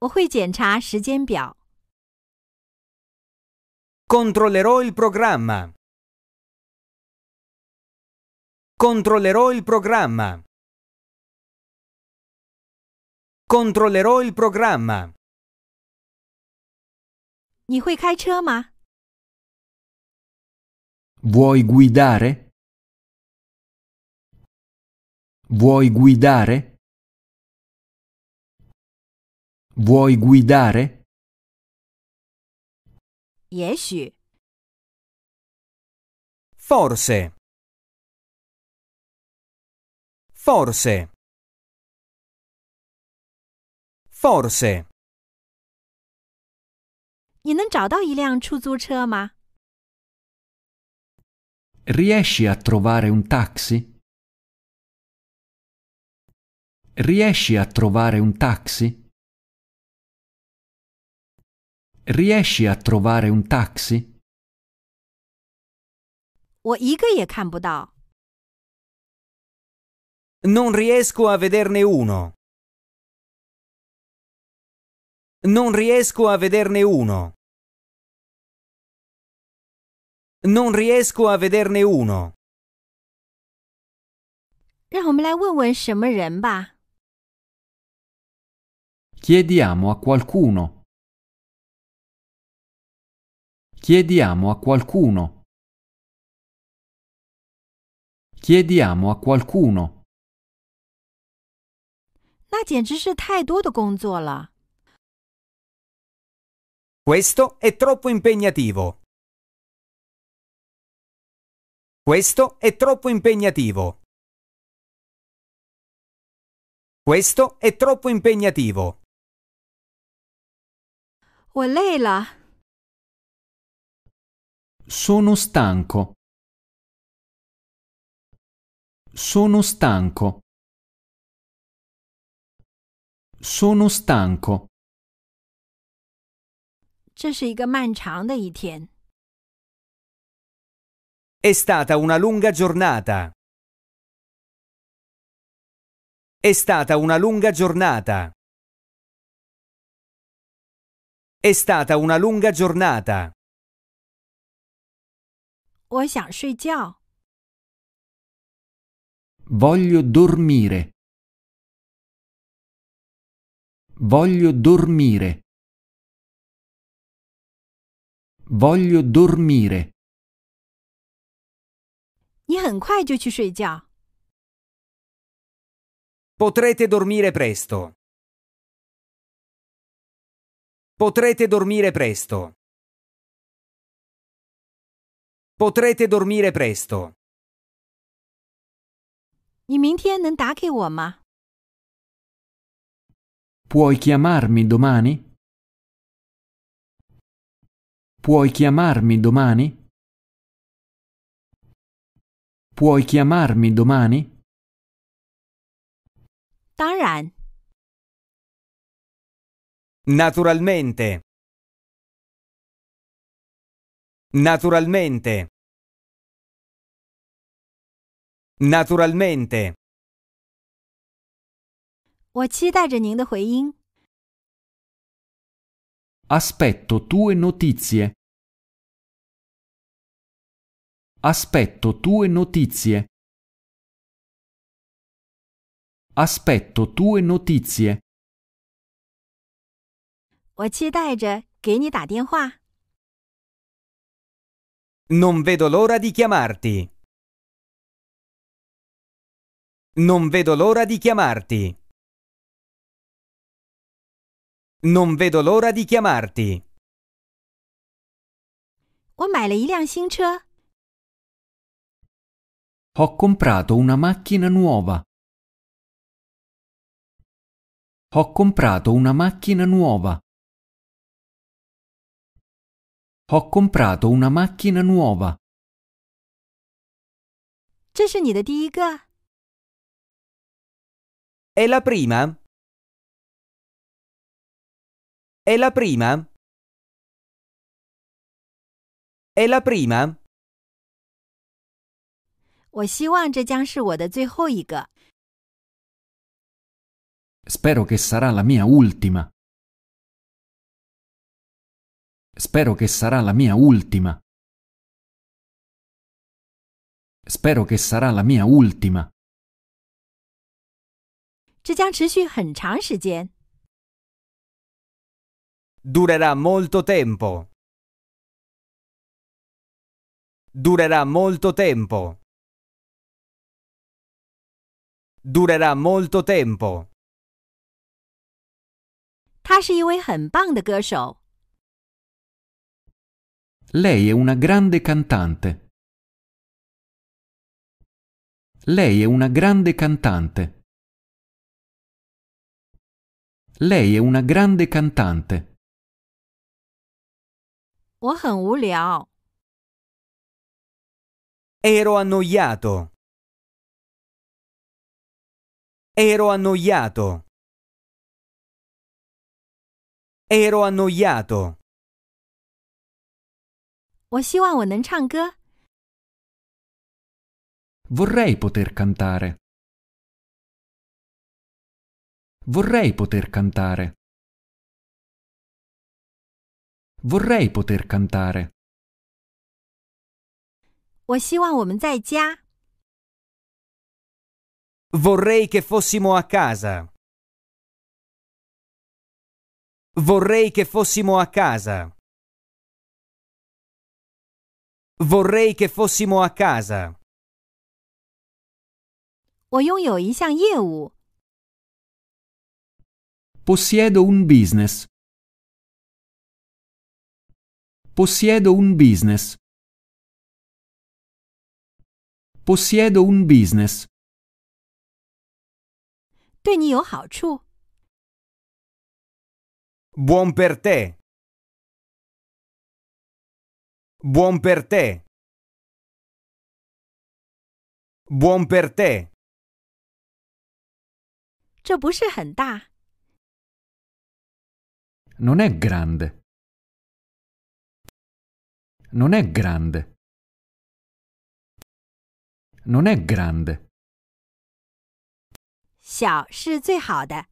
我会检查时间表。Controllerò il programma. Controllerò il programma. Controllerò il programma. Vuoi guidare? Vuoi guidare? Vuoi guidare? 也许。Forse. Forse. Forse. Riesci a trovare un taxi? Riesci a trovare un taxi? Riesci a trovare un taxi? Non riesco a vederne uno. Non riesco a vederne uno. Non riesco a vederne uno. 让我们来问问什么人吧。Chiediamo a qualcuno Chiediamo a qualcuno. Chiediamo a qualcuno. 那简直是太多的工作了。Questo è troppo impegnativo. Questo è troppo impegnativo. Questo è troppo impegnativo. 我累了。sono stanco. Sono stanco. Sono stanco. È stata una lunga giornata. È stata una lunga giornata. È stata una lunga giornata. 我想睡觉。Voglio dormire. Voglio dormire. Voglio dormire. 你很快就去睡觉。Potrete dormire presto. Potrete dormire presto. Potrete dormire presto. Puoi chiamarmi domani? Puoi chiamarmi domani? Puoi chiamarmi domani? Naturalmente. Naturalmente. Naturalmente. Aspetto tue notizie. Aspetto tue notizie. Aspetto tue notizie. 我期待着给你打电话。non vedo l'ora di chiamarti. Non vedo l'ora di chiamarti. Non vedo l'ora di chiamarti. Ho comprato una macchina nuova. Ho comprato una macchina nuova. Ho comprato una macchina nuova. È la prima? È la prima? È la prima? 我希望这将是我的最后一个。Spero che sarà la mia ultima. Spero che sarà la mia ultima. Spero che sarà la mia ultima. Durerà molto tempo. Durerà molto tempo. Durerà molto tempo. 他是一位很棒的歌手。lei è una grande cantante. Lei è una grande cantante. Lei è una grande cantante. Ero annoiato. Ero annoiato. Ero annoiato. 我希望我能唱歌。Vorrei poter cantare. Vorrei poter cantare. Vorrei poter cantare. Vorrei che fossimo a casa. Vorrei che fossimo a casa. Vorrei che fossimo a casa. Possiedo un business. Possiedo un business. Possiedo un business. Buon per te! Buon per te. Buon per te. 这不是很大。Non è grande. Non è grande. Non è grande. 小是最好的。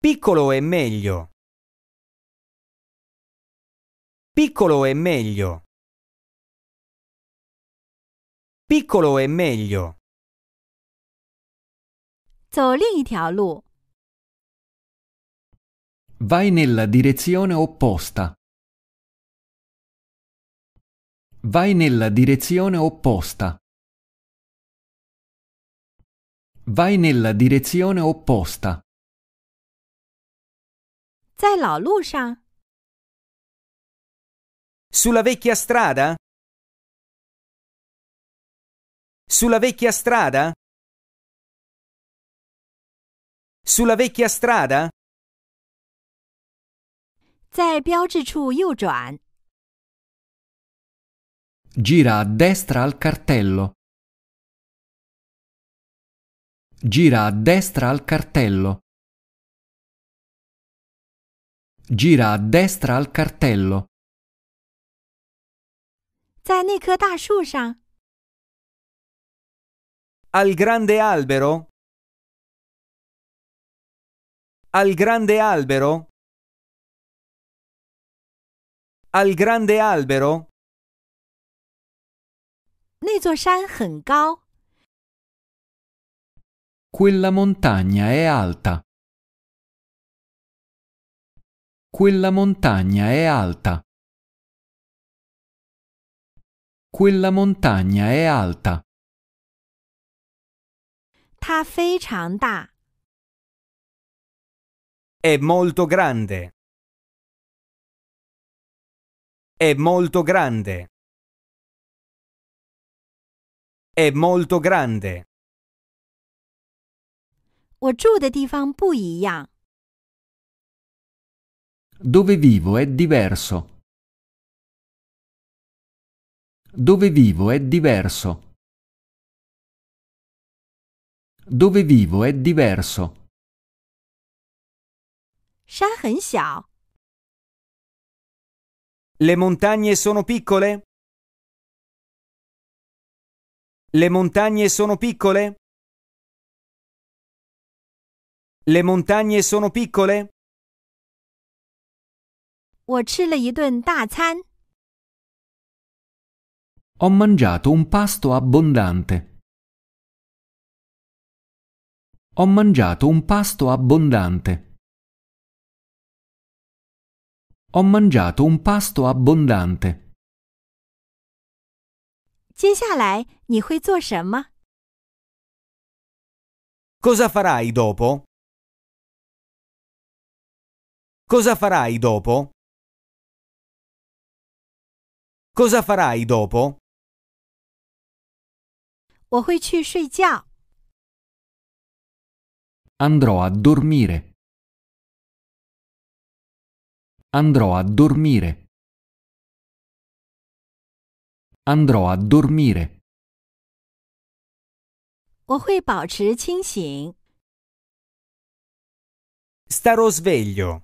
Piccolo è meglio. Piccolo è meglio. Piccolo è meglio. Vai nella direzione opposta. Vai nella direzione opposta. Vai nella direzione opposta. 在老路上。sulla vecchia strada? Sulla vecchia strada? Sulla vecchia strada? Gira a destra al cartello. Gira a destra al cartello. Gira a destra al cartello. 在那棵大树上。Al grande albero? Al grande albero? Al grande albero? 那座山很高。Quella montagna è alta. Quella montagna è alta. Quella montagna è alta. Ta fei È molto grande. È molto grande. È molto grande. Dove vivo è diverso. Dove vivo è diverso. Dove vivo è diverso. Le montagne sono piccole? Le montagne sono piccole? Le montagne sono piccole? 我吃了一顿大餐。ho mangiato un pasto abbondante. Ho mangiato un pasto abbondante. Ho mangiato un pasto abbondante. 接下来你会做什么? Cosa farai dopo? Cosa farai dopo? Cosa farai dopo? 我会去睡觉。Andrò a dormire. Andrò a dormire. Andrò a dormire. 我会保持清醒。Starò sveglio.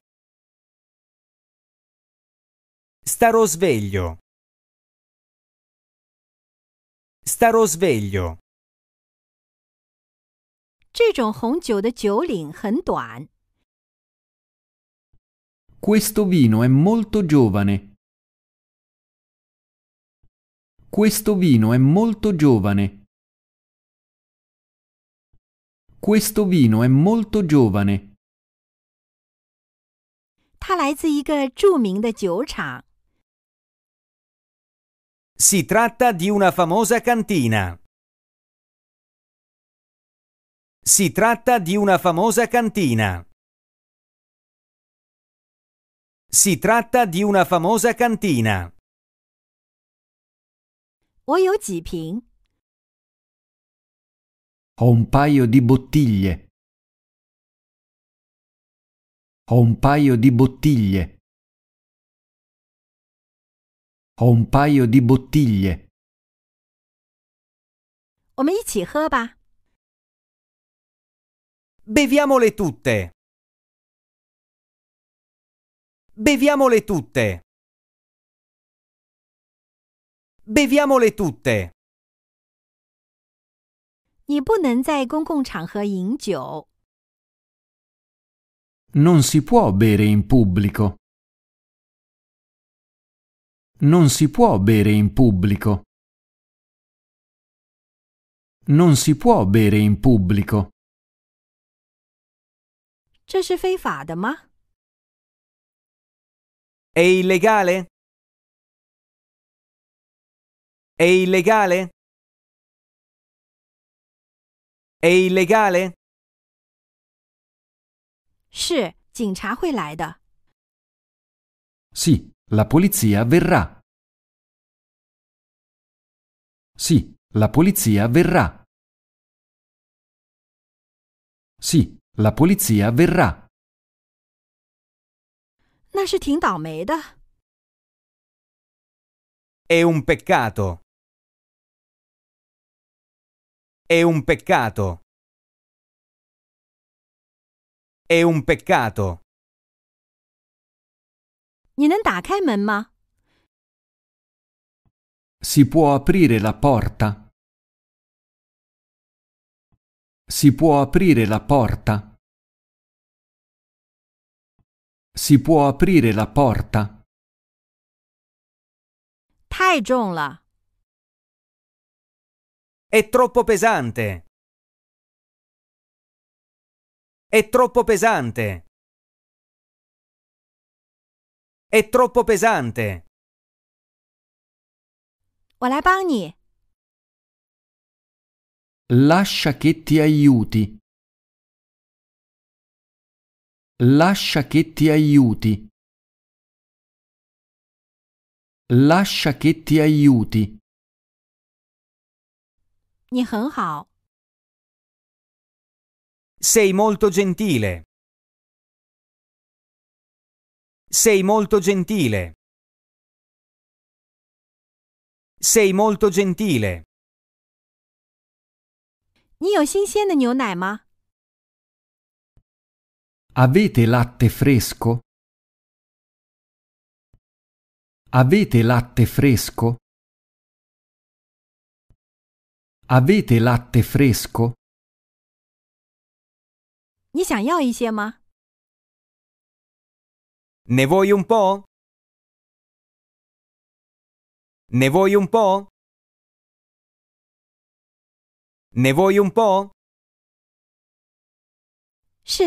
Starò sveglio. Staro sveglio。这种红酒的酒龄很短。Questo vino è molto giovane。Questo vino è molto giovane。Questo vino è molto giovane。它来自一个著名的酒厂。Si tratta di una famosa cantina. Si tratta di una famosa cantina. Si tratta di una famosa cantina. Ho un paio di bottiglie. Ho un paio di bottiglie. Ho un paio di bottiglie. Beviamole tutte. Beviamole tutte. Beviamole tutte. Non si può bere in pubblico. Non si può bere in pubblico. Non si può bere in pubblico. 这是非法的吗? È illegale? È illegale? È illegale? Sì, Sì, la polizia verrà. Sì, la polizia verrà. Sì, la polizia verrà. È un peccato. È un peccato. È un peccato. 你能打开门吗？Si può aprire la porta? Si può aprire la porta? Si può aprire la porta? 太重了。È troppo pesante. È troppo pesante. È troppo pesante. Lascia che ti aiuti. Lascia che ti aiuti. Lascia che ti aiuti. Sei molto gentile. Sei molto gentile. Sei molto gentile. Avete latte fresco? Avete latte fresco? Avete latte fresco? 你想要一些吗？ne vuoi un po'? Ne vuoi un po'? Ne vuoi un po'? Sì,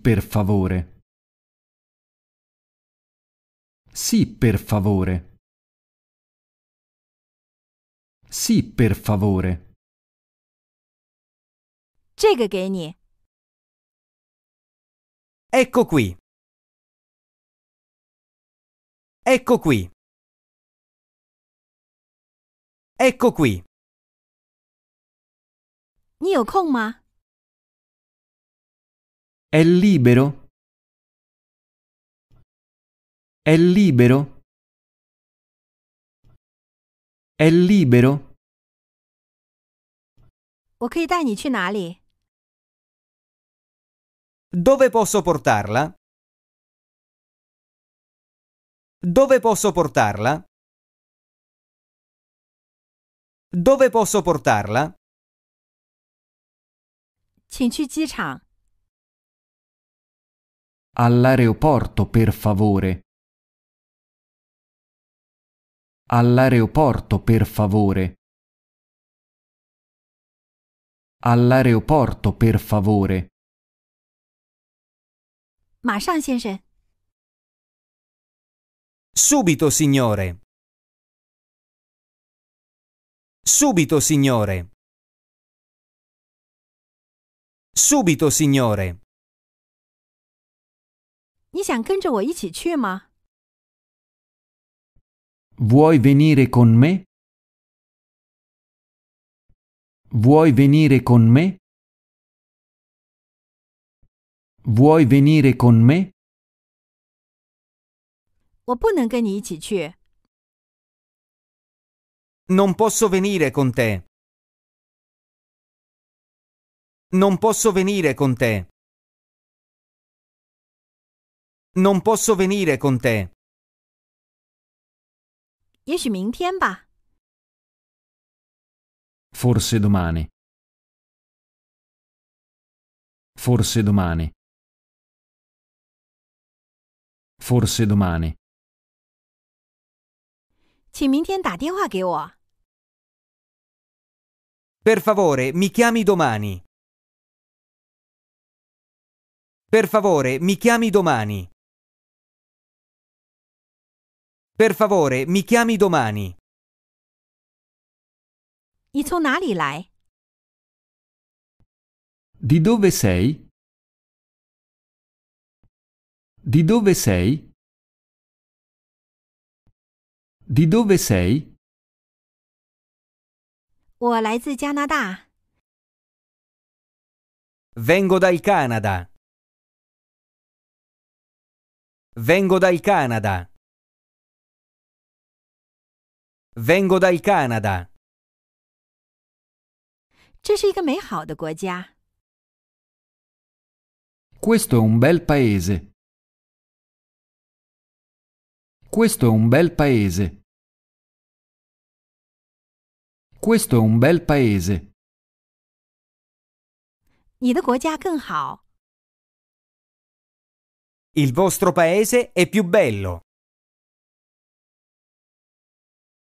per favore. Sì, per favore. Sì, per favore. 这个给你。Ecco qui. Ecco qui. Ecco qui. Nio È libero? È libero? È libero? dai, 我可以带你去哪里？dove posso portarla? Dove posso portarla? Dove posso portarla? All'aeroporto, per favore. All'aeroporto, per favore. All'aeroporto, per favore. 马上，先生。Subito, signore. Subito, signore. Subito, signore. 你想跟着我一起去吗？Vuoi venire con me? Vuoi venire con me? Vuoi venire con me? 我不能跟你一起去，Non posso venire con te. Non posso venire con te. Non posso venire con te. 也许明天吧。Forse domani. Forse domani forse domani. Eh, oh. Per favore, mi chiami domani. Per favore, mi chiami domani. Per favore, mi chiami domani. Di dove sei? Di dove sei? Di dove sei? 我来自加拿大。Vengo dal Canada. Vengo dal Canada. Vengo dal Canada. Questo è un bel paese. Questo è un bel paese. Questo è un bel paese. 你的国家更好。Il vostro paese è più bello.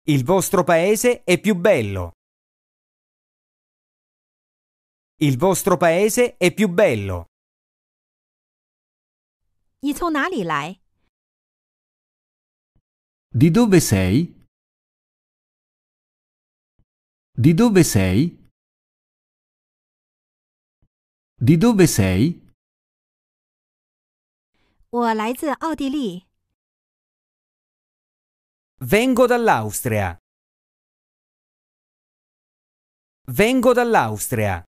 Il vostro paese è più bello. Il vostro paese è più bello. 你从哪里来？di dove sei? Di dove sei? Di dove sei? 我来自奥地利。Vengo dall'Austria. Vengo dall'Austria.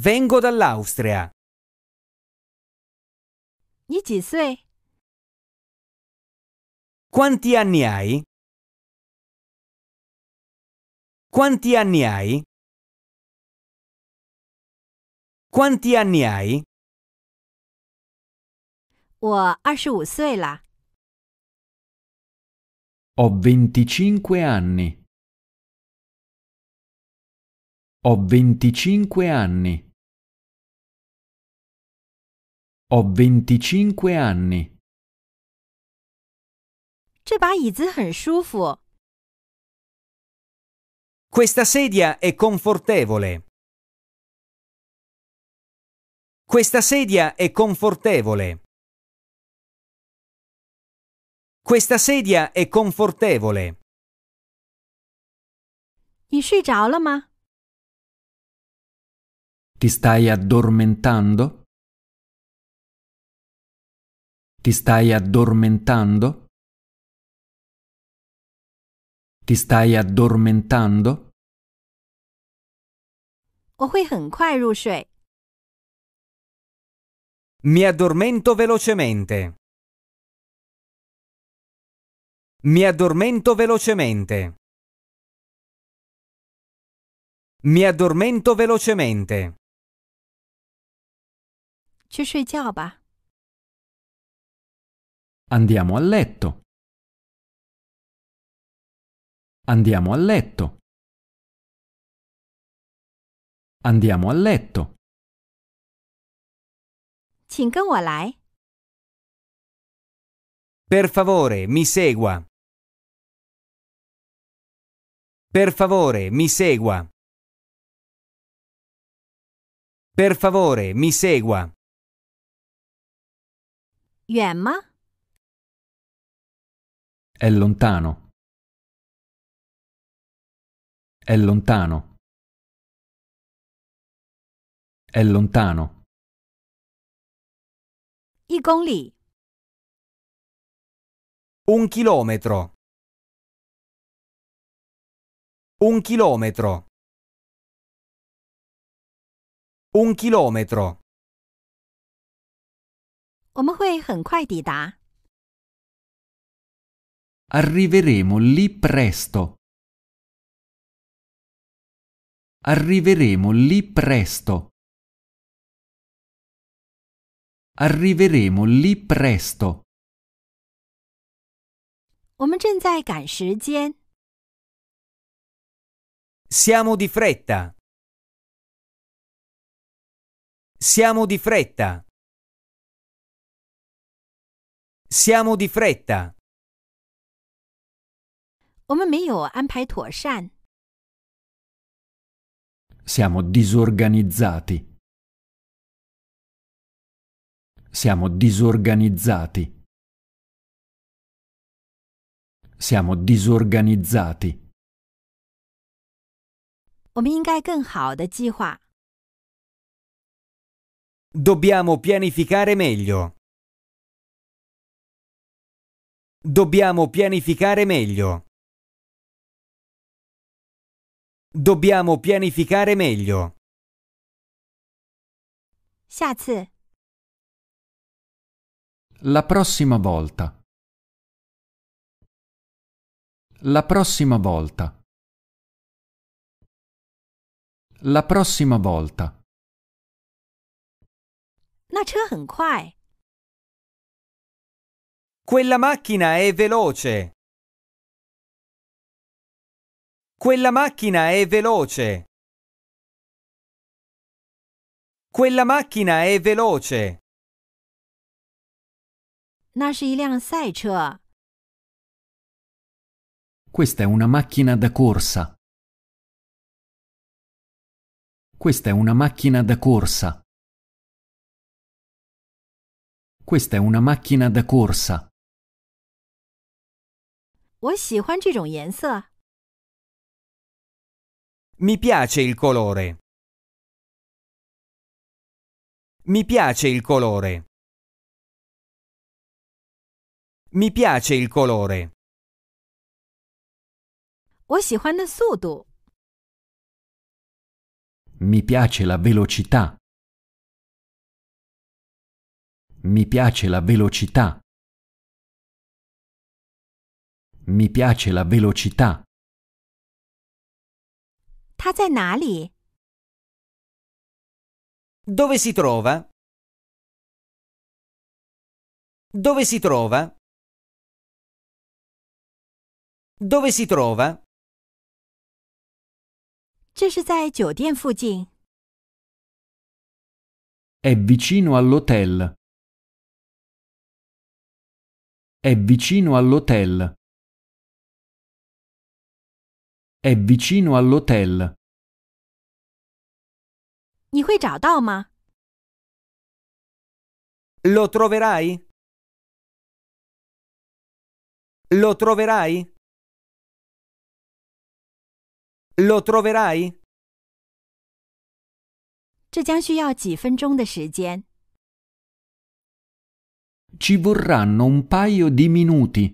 Vengo dall'Austria. 你几岁？quanti anni hai? Quanti anni hai? Quanti anni hai? Ho 25 anni. Ho 25 anni. Ho 25 anni. 这把椅子很舒服。Questa sedia è confortevole. Questa sedia è confortevole. Questa sedia è confortevole. Ti stai addormentando? Ti stai addormentando? Ti stai addormentando? Mi addormento velocemente. Mi addormento velocemente. Mi addormento velocemente. Ci Andiamo a letto. Andiamo a letto. Andiamo a letto. Per favore, mi segua. Per favore, mi segua. Per favore, mi segua. È lontano. È lontano. È lontano. Un chilometro. Un chilometro. Un chilometro. Arriveremo lì presto. Arriveremo lì presto. Arriveremo lì presto. 我们正在赶时间。Siamo di fretta. Siamo di fretta. Siamo di fretta. 我们没有安排妥善。siamo disorganizzati. Siamo disorganizzati. Siamo disorganizzati. Dobbiamo pianificare meglio. Dobbiamo pianificare meglio. Dobbiamo pianificare meglio. 下次 La prossima volta. La prossima volta. La prossima volta. Quella macchina è veloce. Quella macchina è veloce. Quella macchina è veloce. 那是一辆赛车。Questa è una macchina da corsa. Questa è una macchina da corsa. Questa è una macchina da corsa. 我喜欢这种颜色。mi piace il colore. Mi piace il colore. Mi piace il colore. Mi piace la velocità. Mi piace la velocità. Mi piace la velocità. 他在哪里? Dove si trova? Dove si trova? Dove si trova? 这是在酒店附近。È vicino all'hotel. È vicino all'hotel. È vicino all'hotel. 你会找到吗？Lo troverai? Lo troverai? Lo troverai? 这将需要几分钟的时间。Ci vorranno un paio di minuti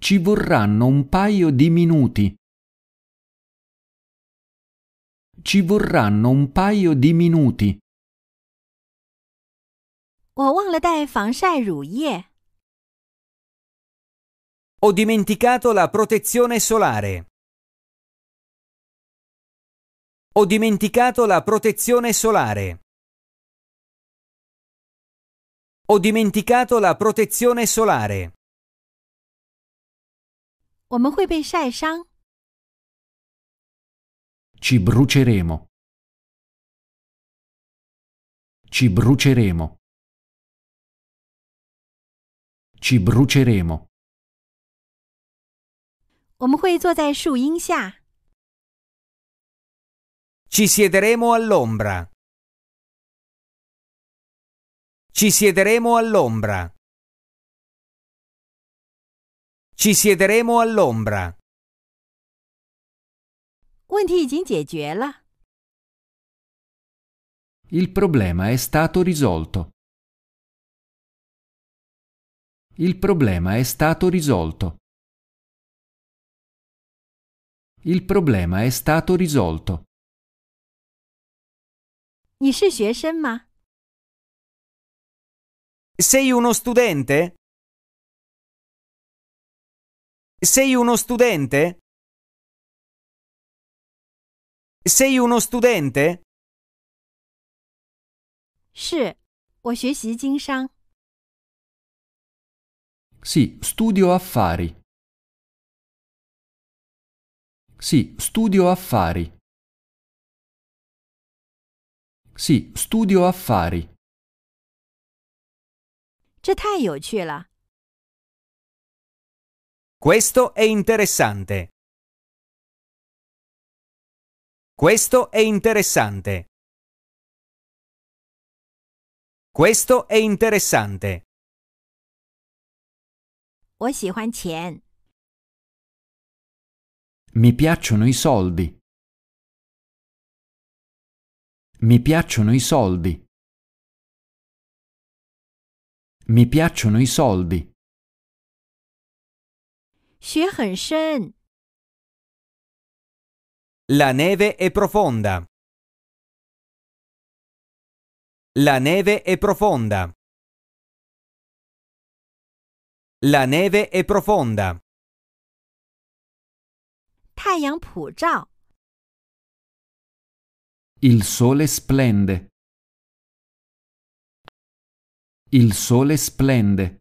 ci vorranno un paio di minuti. Ci vorranno un paio di minuti. Ho dimenticato la protezione solare. Ho dimenticato la protezione solare. Ho dimenticato la protezione solare. 我们会被晒伤。Ci bruceremo. Ci bruceremo. Ci bruceremo. 我们会坐在树荫下。Ci siederemo all'ombra. Ci siederemo all'ombra ci siederemo all'ombra. Il problema è stato risolto. Il problema è stato risolto. Il problema è stato risolto. Sei uno studente? Sei uno studente? Sei uno studente? Sì, studio affari. Sì, studio affari. Sì, studio affari. 这太有趣了。questo è interessante. Questo è interessante. Questo è interessante. Mi piacciono i soldi. Mi piacciono i soldi. Mi piacciono i soldi. 雪很深。La neve è profonda. La neve è profonda. La neve è profonda. 太阳普照。Il sole splende. Il sole splende.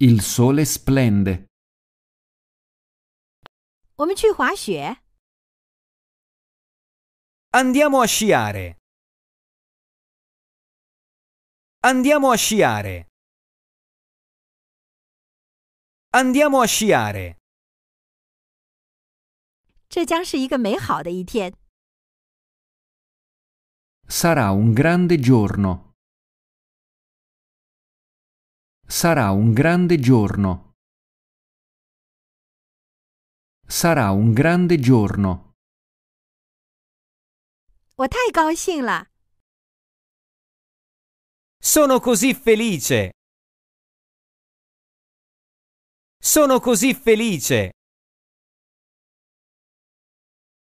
Il sole splende. 我们去滑雪。Andiamo a sciare. Andiamo a sciare. Andiamo a sciare. Sarà un grande giorno. Sarà un grande giorno. Sarà un grande giorno. 我太高兴了。Sono così felice. Sono così felice.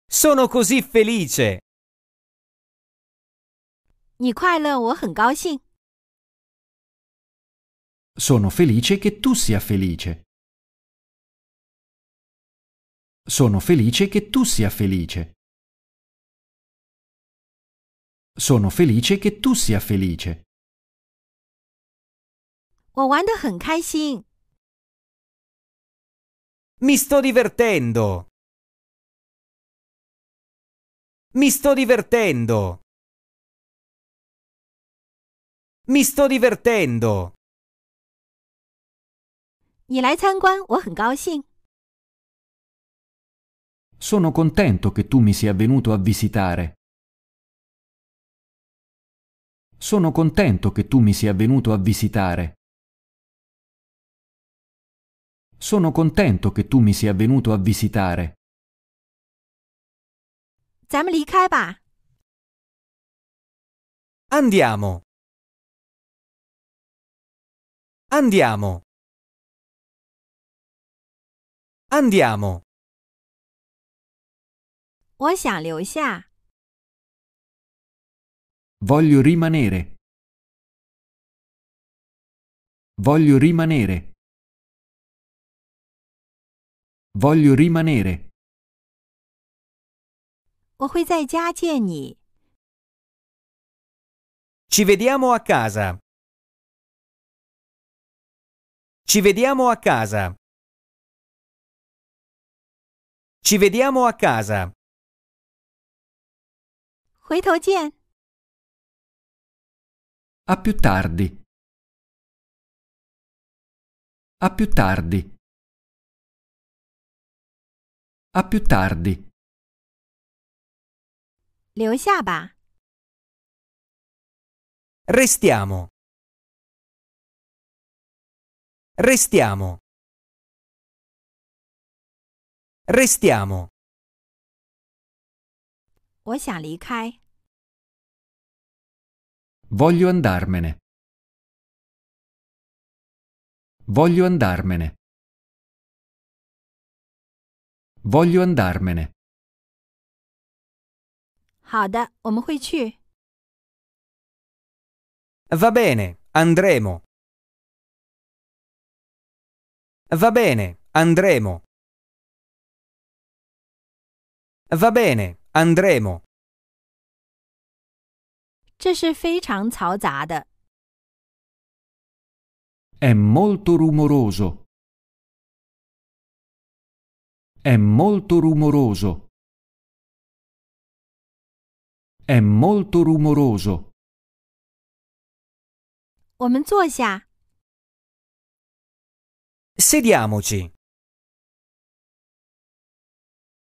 Sono così felice. 你快乐，我很高兴。sono felice che tu sia felice. Sono felice che tu sia felice. Sono felice che tu sia felice. Mi sto divertendo. Mi sto divertendo. Mi sto divertendo. 你来参观，我很高兴。Sono contento che tu mi sia venuto a visitare. Sono contento che tu mi sia venuto a visitare. Sono contento che tu mi sia venuto a visitare. 咱们离开吧。Andiamo. Andiamo. Andiamo. Voglio rimanere. Voglio rimanere. Voglio rimanere. Ci vediamo a casa. Ci vediamo a casa. Ci vediamo a casa. A più tardi. A più tardi. A più tardi. Restiamo. Restiamo. Restiamo. Voglio andarmene. Voglio andarmene. Voglio andarmene. Va bene, andremo. Va bene, andremo. Va bene, andremo. È molto rumoroso. È molto rumoroso. È molto rumoroso. Sediamoci.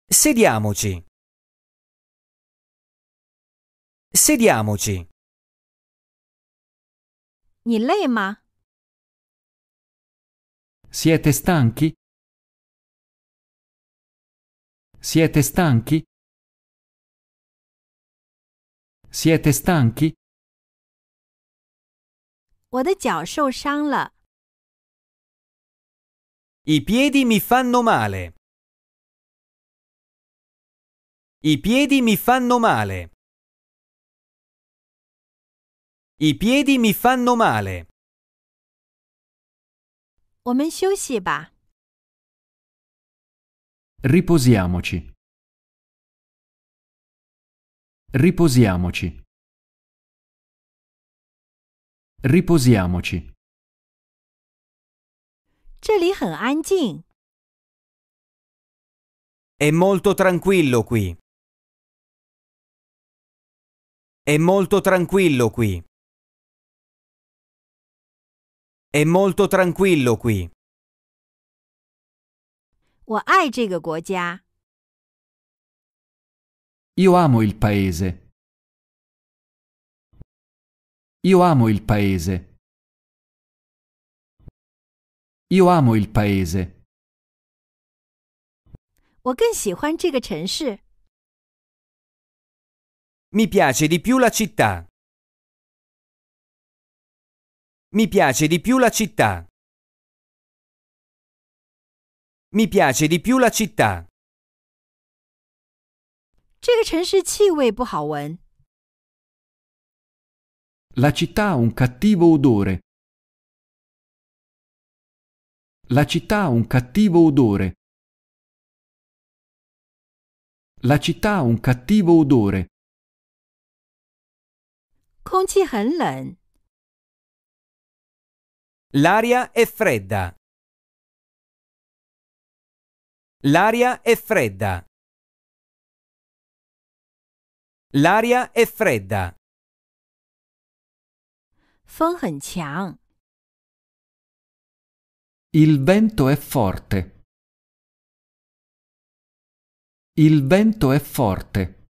Sediamoci. Sediamoci. Siete stanchi? Siete stanchi? Siete stanchi? I piedi mi fanno male. I piedi mi fanno male. I piedi mi fanno male. 我们休息吧。Riposiamoci. Riposiamoci. Riposiamoci. È molto tranquillo qui. È molto tranquillo qui. È molto tranquillo qui. 我爱这个国家。Io amo il paese. Io amo il paese. Io amo il paese. 我更喜欢这个城市。mi piace di più la città. Mi piace di più la città. Mi piace di più la città. La città ha un cattivo odore. La città ha un cattivo odore. La città ha un cattivo odore. L'aria è fredda. L'aria è fredda. L'aria è fredda. Il vento è forte. Il vento è forte.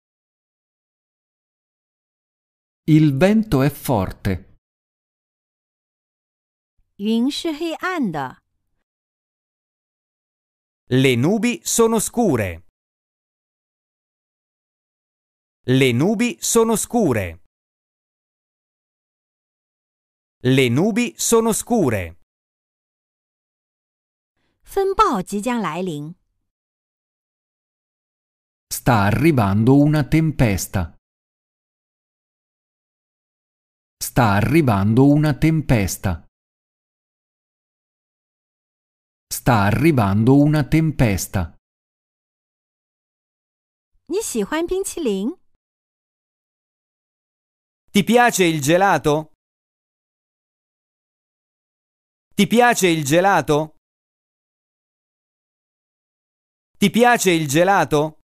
Il vento è forte. Le nubi sono scure. Le nubi sono scure. Le nubi sono scure. Sta arrivando una tempesta. sta arrivando una tempesta. Sta arrivando una tempesta. Ti piace il gelato? Ti piace il gelato? Ti piace il gelato?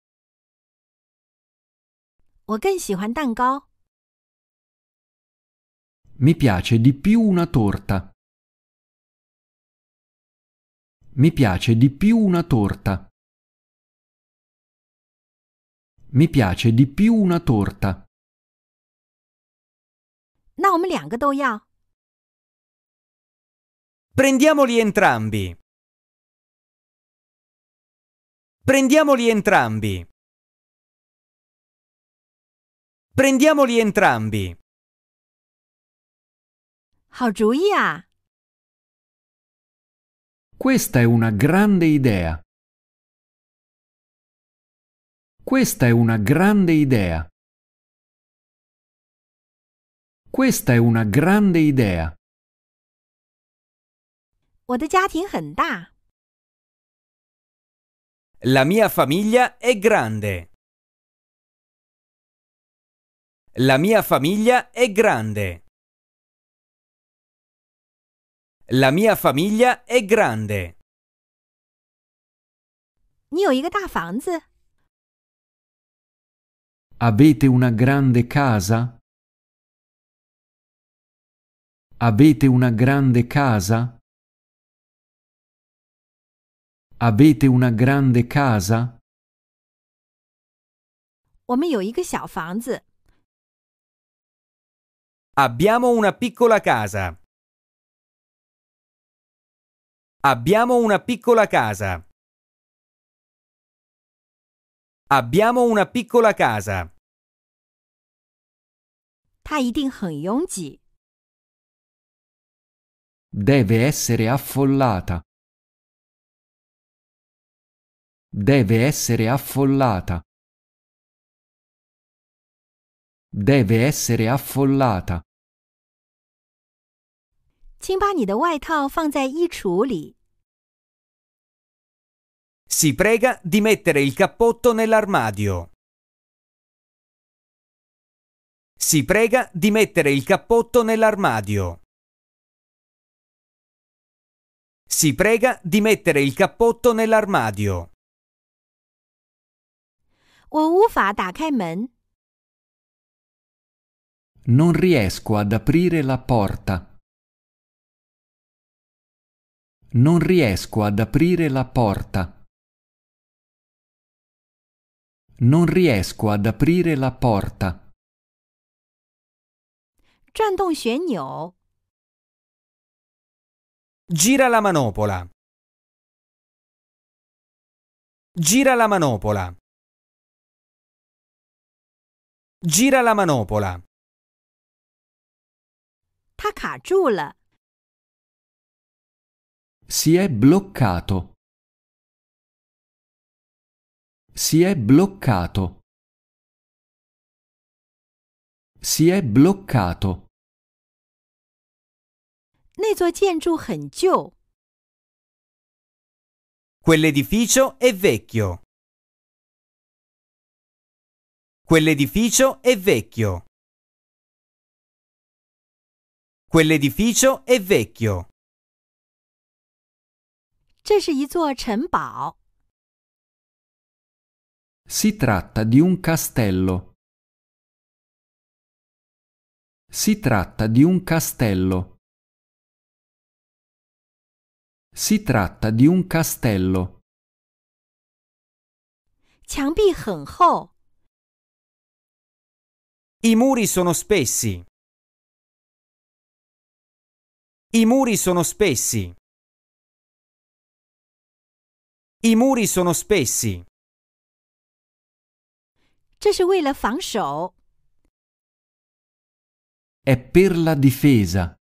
我更喜欢蛋糕。mi piace di più una torta. Mi piace di più una torta. Mi piace di più una torta. Prendiamoli entrambi. Prendiamoli entrambi. Prendiamoli entrambi. Questa è una grande idea. Questa è una grande idea. Questa è una grande idea. La mia famiglia è grande. La mia famiglia è grande. La mia famiglia è grande. Avete una grande casa? Avete una grande casa? Avete una grande casa? Abbiamo una piccola casa. Abbiamo una piccola casa. Abbiamo una piccola casa. Deve essere affollata. Deve essere affollata. Deve essere affollata. 请把你的外套放在衣橱里。Si prega di mettere il cappotto nell'armadio. Si prega di mettere il cappotto nell'armadio. Si prega di mettere il cappotto nell'armadio. Non riesco ad aprire la porta. Non riesco ad aprire la porta. Non riesco ad aprire la porta. Gira la manopola. Gira la manopola. Gira la manopola. 它卡住了。si è bloccato. Si è bloccato. Si è bloccato. 那座建筑很旧。Quell'edificio è vecchio. Quell'edificio è vecchio. Quell'edificio è vecchio. 这是一座城堡。Si tratta di un castello. Si tratta di un castello. Si tratta di un castello. I muri sono spessi. I muri sono spessi. I muri sono spessi. 这是为了防守。È per la difesa.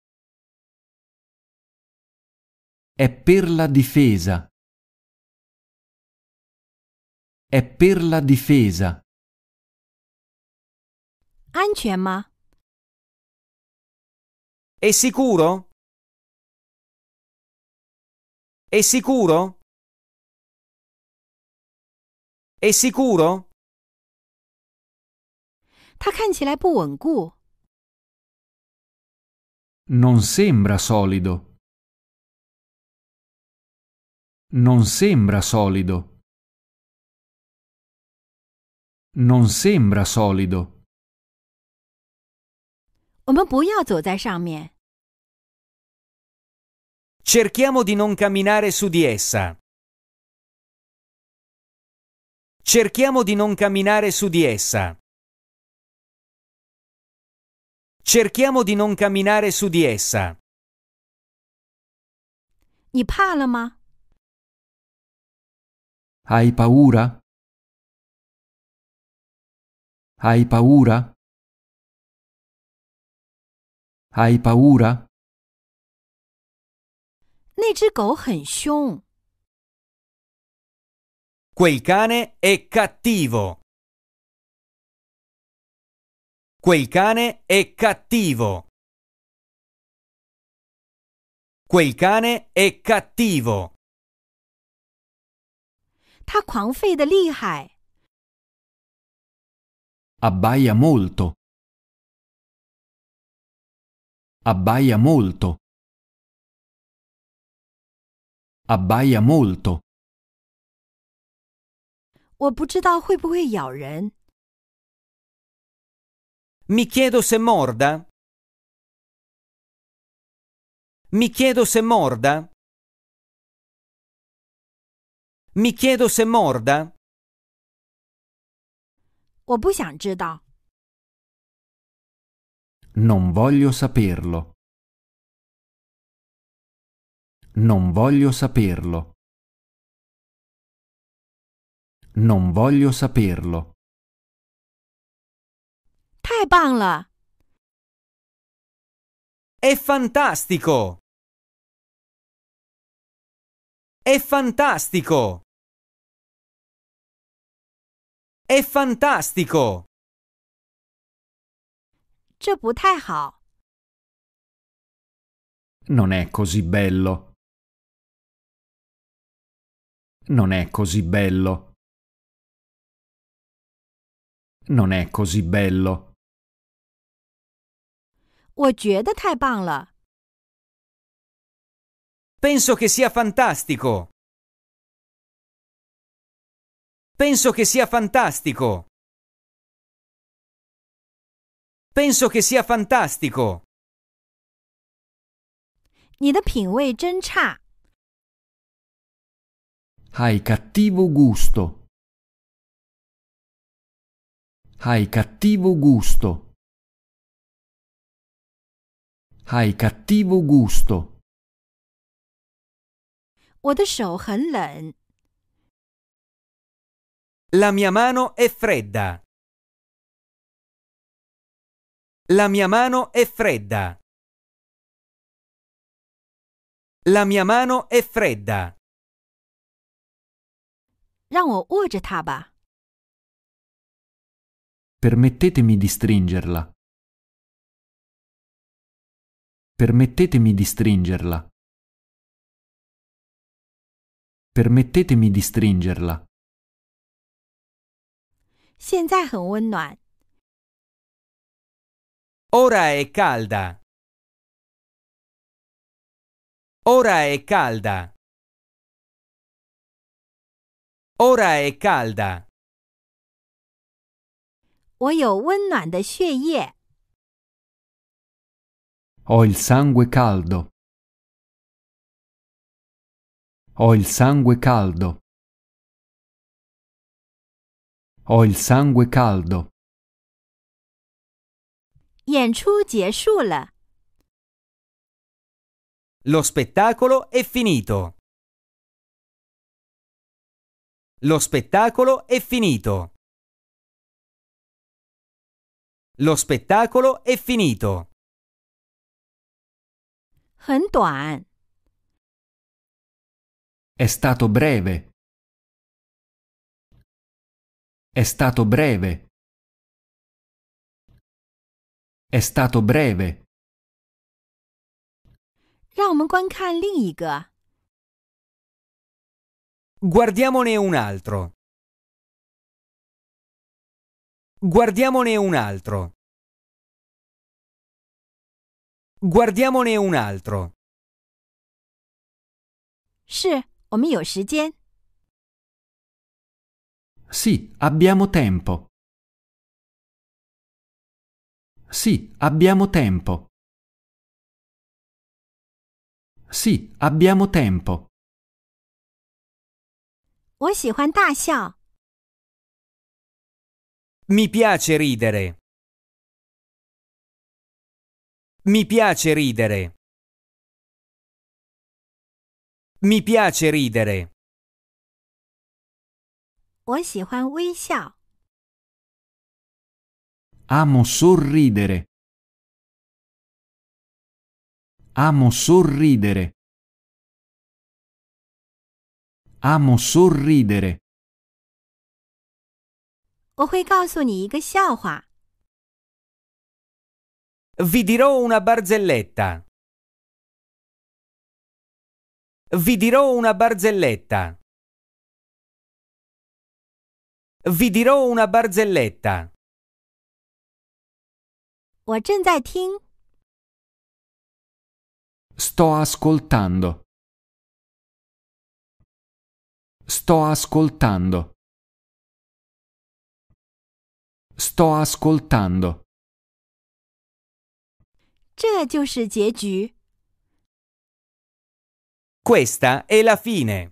È per la difesa. È per la difesa. 安全吗？È sicuro? È sicuro? È sicuro? 它看起来不稳固。Non sembra solido. Non sembra solido. Non sembra solido. Cerchiamo di non camminare su di essa. Cerchiamo di non camminare su di essa. Cerchiamo di non camminare su di essa. 你怕了吗？Hai paura? Hai paura? Hai paura? 那只狗很凶。Quel cane è cattivo. Quel cane è cattivo. Quel cane è cattivo. Abbaia molto. Abbaia molto. Abbaia molto. 我不知道会不会咬人。Mi chiedo se morda. Mi chiedo se morda. Mi chiedo se morda. 我不想知道。Non voglio saperlo. Non voglio saperlo. Non voglio saperlo. 太棒了! È fantastico! È fantastico! È fantastico! 这不太好. Non è così bello. Non è così bello non è così bello. Penso che sia fantastico. Penso che sia fantastico. Penso che sia fantastico. 你的品味真差。Hai cattivo gusto. Hai cattivo gusto. Hai cattivo gusto. La mia mano è fredda. La mia mano è fredda. La mia mano è fredda. 让我握着它吧。Permettetemi di stringerla. Permettetemi di stringerla. Permettetemi di stringerla. Ora è calda. Ora è calda. Ora è calda. 我有温暖的血液。Ho il sangue caldo. Ho il sangue caldo. Ho il sangue caldo. 演出结束了。Lo spettacolo è finito. Lo spettacolo è finito. Lo spettacolo è finito. È stato breve. È stato breve. È stato breve. Guardiamone un altro. Guardiamone un altro. Guardiamone un altro. Sì, abbiamo tempo. Sì, abbiamo tempo. Sì, abbiamo tempo. 我喜欢大笑。mi piace ridere. Mi piace ridere. Mi piace ridere. Amo sorridere. Amo sorridere. Amo sorridere. 我会告诉你一个笑话。Vi dirò una barzelletta. Vi dirò una barzelletta. Vi dirò una barzelletta. 我正在听。Sto ascoltando. Sto ascoltando. Sto ascoltando. 这就是结局。Questa è la fine.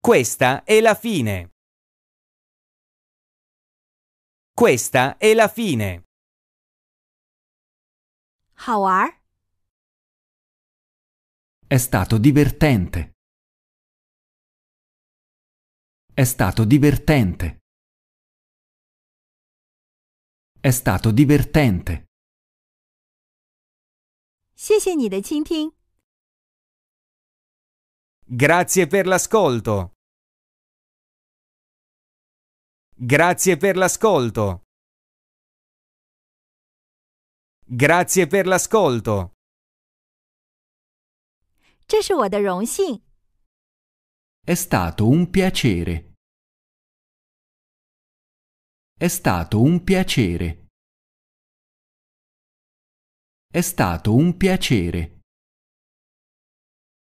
Questa è la fine. Questa è la fine. È stato divertente. È stato divertente. È stato divertente. Grazie per l'ascolto. Grazie per l'ascolto. Grazie per l'ascolto. 这是我的荣幸。è stato un piacere. È stato un piacere. È stato un piacere.